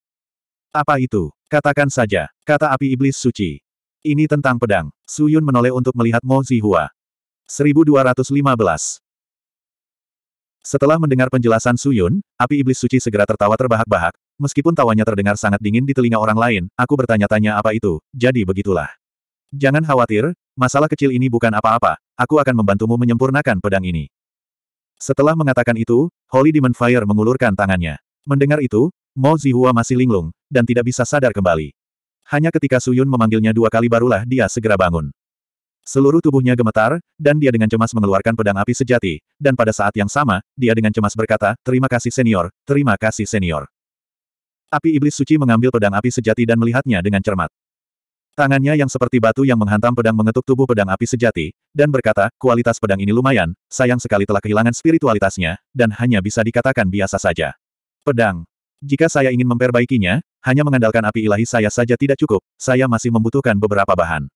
Apa itu? Katakan saja, kata api iblis suci. Ini tentang pedang. Su Yun menoleh untuk melihat Mo Zihua. 1215 Setelah mendengar penjelasan Su Yun, api iblis suci segera tertawa terbahak-bahak. Meskipun tawanya terdengar sangat dingin di telinga orang lain, aku bertanya-tanya apa itu, jadi begitulah. Jangan khawatir, Masalah kecil ini bukan apa-apa, aku akan membantumu menyempurnakan pedang ini. Setelah mengatakan itu, Holy Demon Fire mengulurkan tangannya. Mendengar itu, Mo Zihua masih linglung, dan tidak bisa sadar kembali. Hanya ketika Suyun memanggilnya dua kali barulah dia segera bangun. Seluruh tubuhnya gemetar, dan dia dengan cemas mengeluarkan pedang api sejati, dan pada saat yang sama, dia dengan cemas berkata, terima kasih senior, terima kasih senior. Api iblis suci mengambil pedang api sejati dan melihatnya dengan cermat. Tangannya yang seperti batu yang menghantam pedang mengetuk tubuh pedang api sejati, dan berkata, kualitas pedang ini lumayan, sayang sekali telah kehilangan spiritualitasnya, dan hanya bisa dikatakan biasa saja. Pedang. Jika saya ingin memperbaikinya, hanya mengandalkan api ilahi saya saja tidak cukup, saya masih membutuhkan beberapa bahan.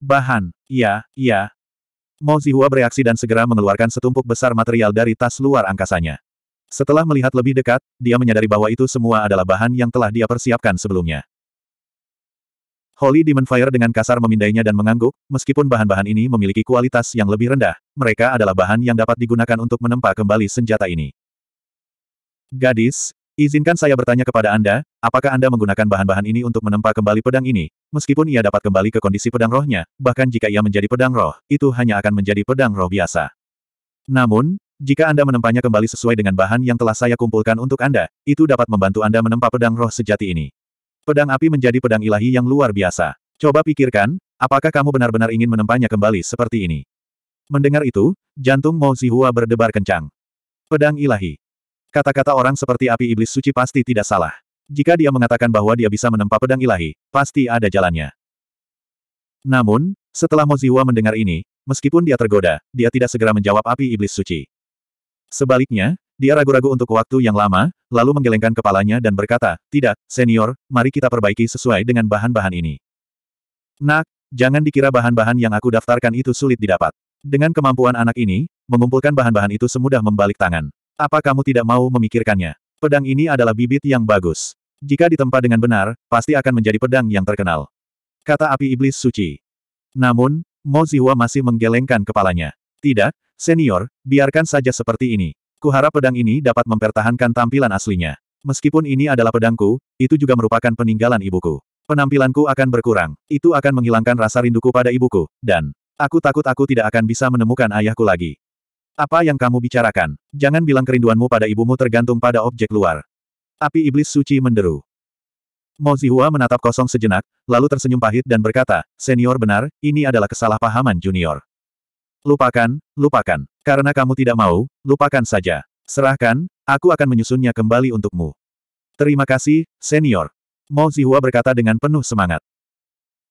Bahan, iya, iya. Mo Zihua bereaksi dan segera mengeluarkan setumpuk besar material dari tas luar angkasanya. Setelah melihat lebih dekat, dia menyadari bahwa itu semua adalah bahan yang telah dia persiapkan sebelumnya. Holy Demon Fire dengan kasar memindainya dan mengangguk, meskipun bahan-bahan ini memiliki kualitas yang lebih rendah, mereka adalah bahan yang dapat digunakan untuk menempa kembali senjata ini. Gadis, izinkan saya bertanya kepada Anda, apakah Anda menggunakan bahan-bahan ini untuk menempa kembali pedang ini? Meskipun ia dapat kembali ke kondisi pedang rohnya, bahkan jika ia menjadi pedang roh, itu hanya akan menjadi pedang roh biasa. Namun, jika Anda menempanya kembali sesuai dengan bahan yang telah saya kumpulkan untuk Anda, itu dapat membantu Anda menempa pedang roh sejati ini. Pedang api menjadi pedang ilahi yang luar biasa. Coba pikirkan, apakah kamu benar-benar ingin menempanya kembali seperti ini? Mendengar itu, jantung Mo Zihua berdebar kencang. Pedang ilahi. Kata-kata orang seperti api iblis suci pasti tidak salah. Jika dia mengatakan bahwa dia bisa menempa pedang ilahi, pasti ada jalannya. Namun, setelah Mo Zihua mendengar ini, meskipun dia tergoda, dia tidak segera menjawab api iblis suci. Sebaliknya, dia ragu-ragu untuk waktu yang lama, lalu menggelengkan kepalanya dan berkata, Tidak, senior, mari kita perbaiki sesuai dengan bahan-bahan ini. Nak, jangan dikira bahan-bahan yang aku daftarkan itu sulit didapat. Dengan kemampuan anak ini, mengumpulkan bahan-bahan itu semudah membalik tangan. Apa kamu tidak mau memikirkannya? Pedang ini adalah bibit yang bagus. Jika ditempa dengan benar, pasti akan menjadi pedang yang terkenal. Kata api iblis suci. Namun, Mo Zihua masih menggelengkan kepalanya. Tidak, senior, biarkan saja seperti ini. Kuharap pedang ini dapat mempertahankan tampilan aslinya. Meskipun ini adalah pedangku, itu juga merupakan peninggalan ibuku. Penampilanku akan berkurang, itu akan menghilangkan rasa rinduku pada ibuku, dan aku takut aku tidak akan bisa menemukan ayahku lagi. Apa yang kamu bicarakan? Jangan bilang kerinduanmu pada ibumu tergantung pada objek luar. Api iblis suci menderu. Mo Zihua menatap kosong sejenak, lalu tersenyum pahit dan berkata, Senior benar, ini adalah kesalahpahaman junior. Lupakan, lupakan. Karena kamu tidak mau, lupakan saja. Serahkan, aku akan menyusunnya kembali untukmu. Terima kasih, senior. Mo Zihua berkata dengan penuh semangat.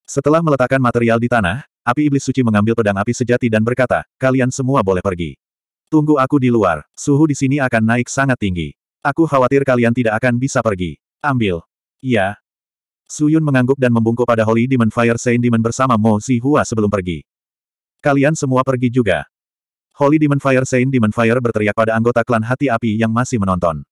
Setelah meletakkan material di tanah, api iblis suci mengambil pedang api sejati dan berkata, kalian semua boleh pergi. Tunggu aku di luar, suhu di sini akan naik sangat tinggi. Aku khawatir kalian tidak akan bisa pergi. Ambil. Iya. Su Suyun mengangguk dan membungkuk pada Holy Demon Fire Saint Demon bersama Mo Zihua sebelum pergi. Kalian semua pergi juga. Holy Demon Fire Saint Demon Fire berteriak pada anggota klan hati api yang masih menonton.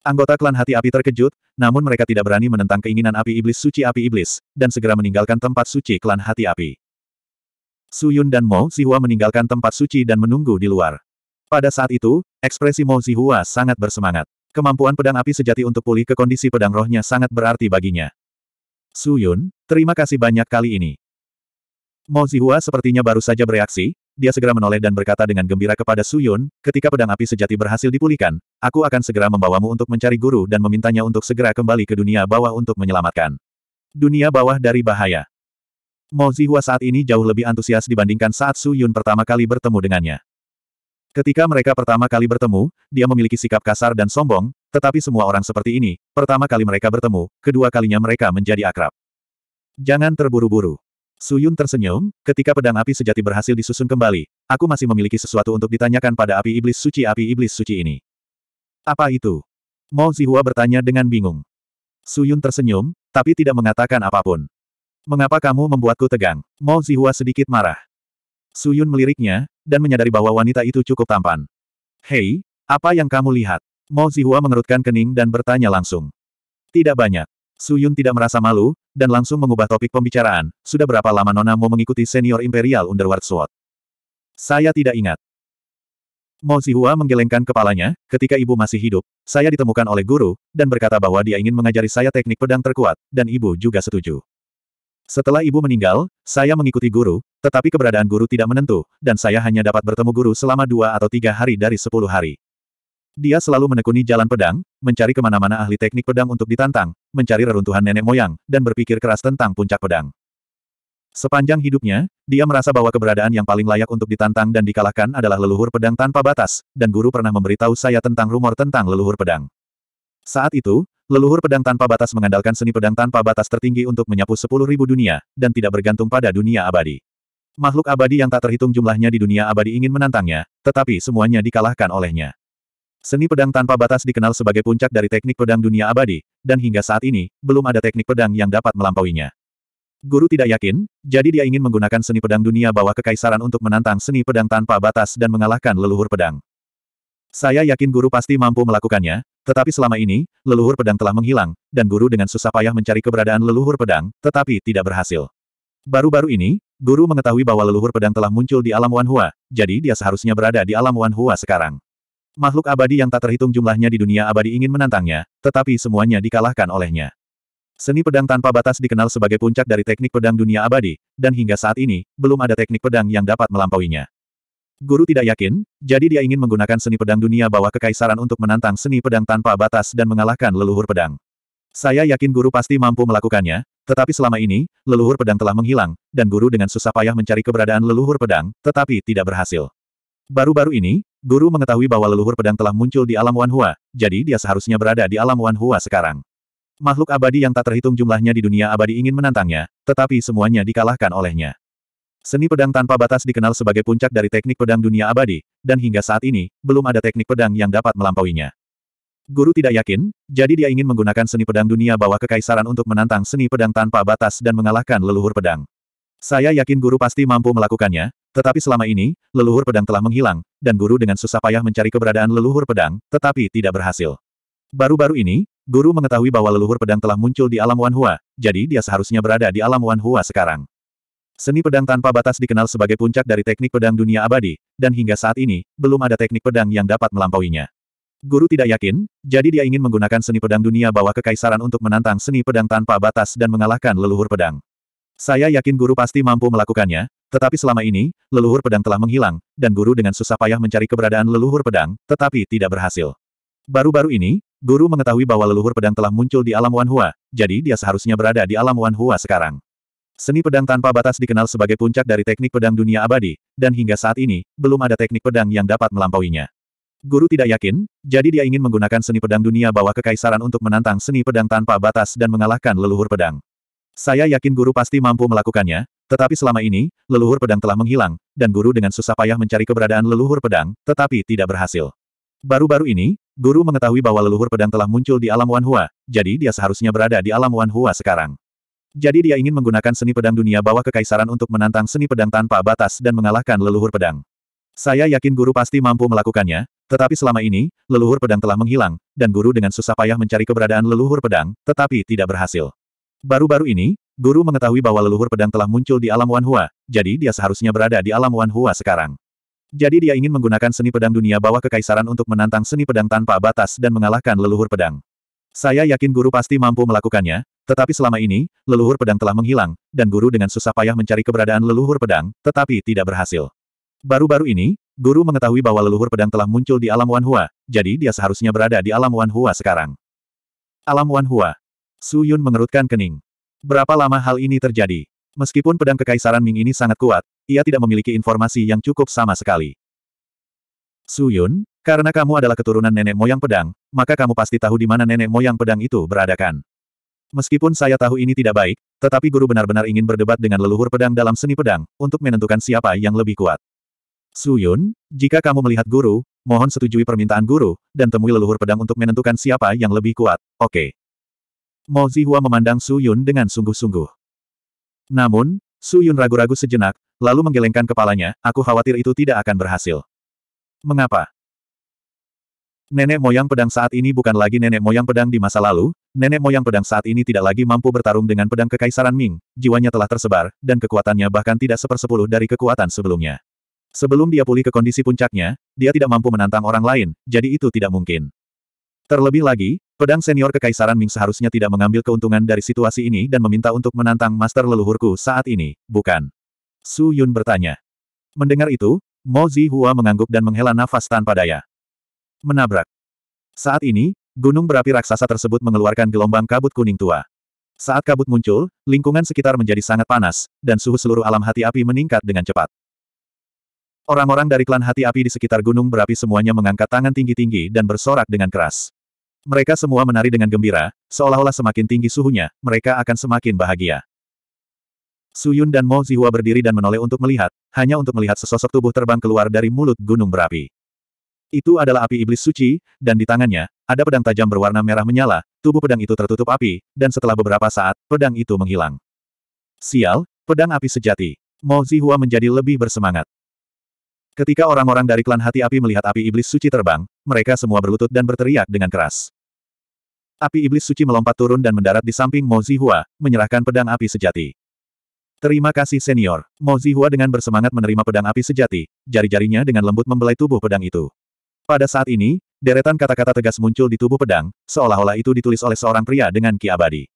Anggota klan hati api terkejut, namun mereka tidak berani menentang keinginan api iblis suci api iblis, dan segera meninggalkan tempat suci klan hati api. Su Yun dan Mo Zihua meninggalkan tempat suci dan menunggu di luar. Pada saat itu, ekspresi Mo Zihua sangat bersemangat. Kemampuan pedang api sejati untuk pulih ke kondisi pedang rohnya sangat berarti baginya. Su Yun, terima kasih banyak kali ini. Mo Zihua sepertinya baru saja bereaksi, dia segera menoleh dan berkata dengan gembira kepada Su Yun, ketika pedang api sejati berhasil dipulihkan, aku akan segera membawamu untuk mencari guru dan memintanya untuk segera kembali ke dunia bawah untuk menyelamatkan dunia bawah dari bahaya. Mo Zihua saat ini jauh lebih antusias dibandingkan saat Su Yun pertama kali bertemu dengannya. Ketika mereka pertama kali bertemu, dia memiliki sikap kasar dan sombong, tetapi semua orang seperti ini, pertama kali mereka bertemu, kedua kalinya mereka menjadi akrab. Jangan terburu-buru. Suyun tersenyum, ketika pedang api sejati berhasil disusun kembali, aku masih memiliki sesuatu untuk ditanyakan pada api iblis suci api iblis suci ini. Apa itu? Mo Zihua bertanya dengan bingung. Suyun tersenyum, tapi tidak mengatakan apapun. Mengapa kamu membuatku tegang? Mo Zihua sedikit marah. Suyun meliriknya, dan menyadari bahwa wanita itu cukup tampan. Hei, apa yang kamu lihat? Mo Zihua mengerutkan kening dan bertanya langsung. Tidak banyak. Su Yun tidak merasa malu, dan langsung mengubah topik pembicaraan. Sudah berapa lama Nona mau mengikuti senior Imperial Underworld Sword? Saya tidak ingat. Mo Zihua menggelengkan kepalanya, ketika ibu masih hidup, saya ditemukan oleh guru, dan berkata bahwa dia ingin mengajari saya teknik pedang terkuat, dan ibu juga setuju. Setelah ibu meninggal, saya mengikuti guru, tetapi keberadaan guru tidak menentu, dan saya hanya dapat bertemu guru selama dua atau tiga hari dari sepuluh hari. Dia selalu menekuni jalan pedang, mencari kemana-mana ahli teknik pedang untuk ditantang, mencari reruntuhan nenek moyang, dan berpikir keras tentang puncak pedang. Sepanjang hidupnya, dia merasa bahwa keberadaan yang paling layak untuk ditantang dan dikalahkan adalah leluhur pedang tanpa batas, dan guru pernah memberitahu saya tentang rumor tentang leluhur pedang. Saat itu, leluhur pedang tanpa batas mengandalkan seni pedang tanpa batas tertinggi untuk menyapu 10.000 dunia, dan tidak bergantung pada dunia abadi. Makhluk abadi yang tak terhitung jumlahnya di dunia abadi ingin menantangnya, tetapi semuanya dikalahkan olehnya. Seni pedang tanpa batas dikenal sebagai puncak dari teknik pedang dunia abadi, dan hingga saat ini, belum ada teknik pedang yang dapat melampauinya. Guru tidak yakin, jadi dia ingin menggunakan seni pedang dunia bawah kekaisaran untuk menantang seni pedang tanpa batas dan mengalahkan leluhur pedang. Saya yakin guru pasti mampu melakukannya, tetapi selama ini, leluhur pedang telah menghilang, dan guru dengan susah payah mencari keberadaan leluhur pedang, tetapi tidak berhasil. Baru-baru ini, guru mengetahui bahwa leluhur pedang telah muncul di alam Wanhua, jadi dia seharusnya berada di alam Wanhua sekarang. Makhluk abadi yang tak terhitung jumlahnya di dunia abadi ingin menantangnya, tetapi semuanya dikalahkan olehnya. Seni pedang tanpa batas dikenal sebagai puncak dari teknik pedang dunia abadi, dan hingga saat ini, belum ada teknik pedang yang dapat melampauinya. Guru tidak yakin, jadi dia ingin menggunakan seni pedang dunia bawah kekaisaran untuk menantang seni pedang tanpa batas dan mengalahkan leluhur pedang. Saya yakin guru pasti mampu melakukannya, tetapi selama ini, leluhur pedang telah menghilang, dan guru dengan susah payah mencari keberadaan leluhur pedang, tetapi tidak berhasil. Baru-baru ini, Guru mengetahui bahwa leluhur pedang telah muncul di alam Wanhua, jadi dia seharusnya berada di alam Wanhua sekarang. Makhluk abadi yang tak terhitung jumlahnya di dunia abadi ingin menantangnya, tetapi semuanya dikalahkan olehnya. Seni pedang tanpa batas dikenal sebagai puncak dari teknik pedang dunia abadi, dan hingga saat ini, belum ada teknik pedang yang dapat melampauinya. Guru tidak yakin, jadi dia ingin menggunakan seni pedang dunia bawah kekaisaran untuk menantang seni pedang tanpa batas dan mengalahkan leluhur pedang. Saya yakin guru pasti mampu melakukannya, tetapi selama ini, leluhur pedang telah menghilang, dan guru dengan susah payah mencari keberadaan leluhur pedang, tetapi tidak berhasil. Baru-baru ini, guru mengetahui bahwa leluhur pedang telah muncul di alam Wanhua, jadi dia seharusnya berada di alam Wanhua sekarang. Seni pedang tanpa batas dikenal sebagai puncak dari teknik pedang dunia abadi, dan hingga saat ini, belum ada teknik pedang yang dapat melampauinya. Guru tidak yakin, jadi dia ingin menggunakan seni pedang dunia bawah kekaisaran untuk menantang seni pedang tanpa batas dan mengalahkan leluhur pedang. Saya yakin guru pasti mampu melakukannya, tetapi selama ini, leluhur pedang telah menghilang, dan guru dengan susah payah mencari keberadaan leluhur pedang, tetapi tidak berhasil. Baru-baru ini, guru mengetahui bahwa leluhur pedang telah muncul di alam Wanhua, jadi dia seharusnya berada di alam Wanhua sekarang. Seni pedang tanpa batas dikenal sebagai puncak dari teknik pedang dunia abadi, dan hingga saat ini, belum ada teknik pedang yang dapat melampauinya. Guru tidak yakin, jadi dia ingin menggunakan seni pedang dunia bawah kekaisaran untuk menantang seni pedang tanpa batas dan mengalahkan leluhur pedang. Saya yakin guru pasti mampu melakukannya, tetapi selama ini, leluhur pedang telah menghilang, dan guru dengan susah payah mencari keberadaan leluhur pedang, tetapi tidak berhasil. Baru-baru ini, guru mengetahui bahwa leluhur pedang telah muncul di alam Wanhua, jadi dia seharusnya berada di alam Wanhua sekarang. Jadi dia ingin menggunakan seni pedang dunia bawah kekaisaran untuk menantang seni pedang tanpa batas dan mengalahkan leluhur pedang. Saya yakin guru pasti mampu melakukannya, tetapi selama ini, leluhur pedang telah menghilang, dan guru dengan susah payah mencari keberadaan leluhur pedang, tetapi tidak berhasil. Baru-baru ini, Guru mengetahui bahwa leluhur pedang telah muncul di alam Wanhua, jadi dia seharusnya berada di alam Wanhua sekarang. Jadi dia ingin menggunakan seni pedang dunia bawah kekaisaran untuk menantang seni pedang tanpa batas dan mengalahkan leluhur pedang. Saya yakin guru pasti mampu melakukannya, tetapi selama ini, leluhur pedang telah menghilang, dan guru dengan susah payah mencari keberadaan leluhur pedang, tetapi tidak berhasil. Baru-baru ini, guru mengetahui bahwa leluhur pedang telah muncul di alam Wanhua, jadi dia seharusnya berada di alam Wanhua sekarang. Alam Wanhua, Su Yun mengerutkan kening. Berapa lama hal ini terjadi? Meskipun pedang kekaisaran Ming ini sangat kuat, ia tidak memiliki informasi yang cukup sama sekali. Su Yun, karena kamu adalah keturunan nenek moyang pedang, maka kamu pasti tahu di mana nenek moyang pedang itu beradakan. Meskipun saya tahu ini tidak baik, tetapi guru benar-benar ingin berdebat dengan leluhur pedang dalam seni pedang, untuk menentukan siapa yang lebih kuat. Su Yun, jika kamu melihat guru, mohon setujui permintaan guru, dan temui leluhur pedang untuk menentukan siapa yang lebih kuat, oke. Okay. Mo Zihua memandang Su Yun dengan sungguh-sungguh. Namun, Su Yun ragu-ragu sejenak, lalu menggelengkan kepalanya, aku khawatir itu tidak akan berhasil. Mengapa? Nenek moyang pedang saat ini bukan lagi nenek moyang pedang di masa lalu, nenek moyang pedang saat ini tidak lagi mampu bertarung dengan pedang kekaisaran Ming, jiwanya telah tersebar, dan kekuatannya bahkan tidak sepersepuluh dari kekuatan sebelumnya. Sebelum dia pulih ke kondisi puncaknya, dia tidak mampu menantang orang lain, jadi itu tidak mungkin. Terlebih lagi, Pedang senior Kekaisaran Ming seharusnya tidak mengambil keuntungan dari situasi ini dan meminta untuk menantang master leluhurku saat ini, bukan? Su Yun bertanya. Mendengar itu, Mo Zihua mengangguk dan menghela nafas tanpa daya. Menabrak. Saat ini, gunung berapi raksasa tersebut mengeluarkan gelombang kabut kuning tua. Saat kabut muncul, lingkungan sekitar menjadi sangat panas, dan suhu seluruh alam hati api meningkat dengan cepat. Orang-orang dari klan hati api di sekitar gunung berapi semuanya mengangkat tangan tinggi-tinggi dan bersorak dengan keras. Mereka semua menari dengan gembira, seolah-olah semakin tinggi suhunya, mereka akan semakin bahagia. Suyun dan Mo Zihua berdiri dan menoleh untuk melihat, hanya untuk melihat sesosok tubuh terbang keluar dari mulut gunung berapi. Itu adalah api iblis suci, dan di tangannya, ada pedang tajam berwarna merah menyala, tubuh pedang itu tertutup api, dan setelah beberapa saat, pedang itu menghilang. Sial, pedang api sejati. Mo Zihua menjadi lebih bersemangat. Ketika orang-orang dari klan hati api melihat api iblis suci terbang, mereka semua berlutut dan berteriak dengan keras. Api iblis suci melompat turun dan mendarat di samping Mo Zihua, menyerahkan pedang api sejati. Terima kasih senior. Mo Zihua dengan bersemangat menerima pedang api sejati, jari-jarinya dengan lembut membelai tubuh pedang itu. Pada saat ini, deretan kata-kata tegas muncul di tubuh pedang, seolah-olah itu ditulis oleh seorang pria dengan ki abadi.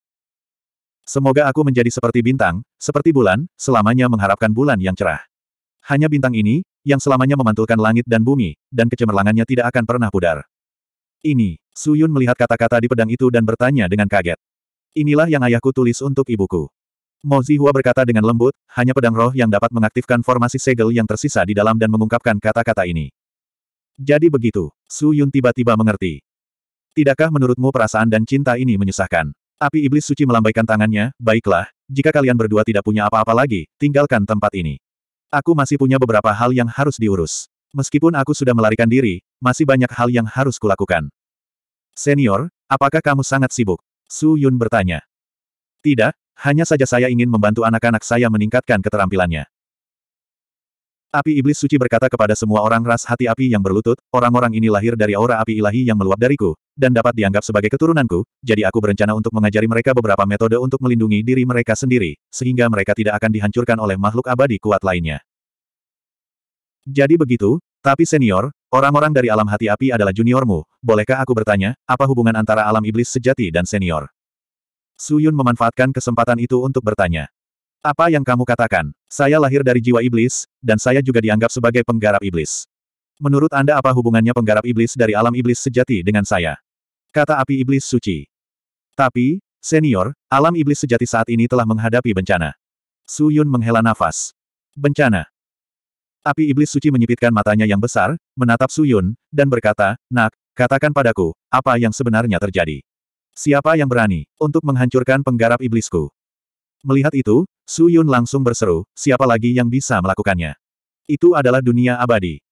Semoga aku menjadi seperti bintang, seperti bulan, selamanya mengharapkan bulan yang cerah. Hanya bintang ini, yang selamanya memantulkan langit dan bumi, dan kecemerlangannya tidak akan pernah pudar. Ini, Suyun melihat kata-kata di pedang itu dan bertanya dengan kaget. Inilah yang ayahku tulis untuk ibuku. Mo Zihua berkata dengan lembut, hanya pedang roh yang dapat mengaktifkan formasi segel yang tersisa di dalam dan mengungkapkan kata-kata ini. Jadi begitu, Su Yun tiba-tiba mengerti. Tidakkah menurutmu perasaan dan cinta ini menyusahkan? Api iblis suci melambaikan tangannya, baiklah, jika kalian berdua tidak punya apa-apa lagi, tinggalkan tempat ini. Aku masih punya beberapa hal yang harus diurus. Meskipun aku sudah melarikan diri, masih banyak hal yang harus kulakukan. Senior, apakah kamu sangat sibuk? Su Yun bertanya. Tidak, hanya saja saya ingin membantu anak-anak saya meningkatkan keterampilannya. Api Iblis Suci berkata kepada semua orang ras hati api yang berlutut, orang-orang ini lahir dari aura api ilahi yang meluap dariku, dan dapat dianggap sebagai keturunanku, jadi aku berencana untuk mengajari mereka beberapa metode untuk melindungi diri mereka sendiri, sehingga mereka tidak akan dihancurkan oleh makhluk abadi kuat lainnya. Jadi begitu, tapi senior, orang-orang dari alam hati api adalah juniormu, bolehkah aku bertanya, apa hubungan antara alam iblis sejati dan senior? Suyun memanfaatkan kesempatan itu untuk bertanya. Apa yang kamu katakan? Saya lahir dari jiwa iblis, dan saya juga dianggap sebagai penggarap iblis. Menurut Anda apa hubungannya penggarap iblis dari alam iblis sejati dengan saya? kata api iblis suci. Tapi, senior, alam iblis sejati saat ini telah menghadapi bencana. Su Yun menghela nafas. Bencana. Api iblis suci menyipitkan matanya yang besar, menatap Su Yun, dan berkata, Nak, katakan padaku, apa yang sebenarnya terjadi? Siapa yang berani untuk menghancurkan penggarap iblisku? Melihat itu, Su Yun langsung berseru, siapa lagi yang bisa melakukannya? Itu adalah dunia abadi.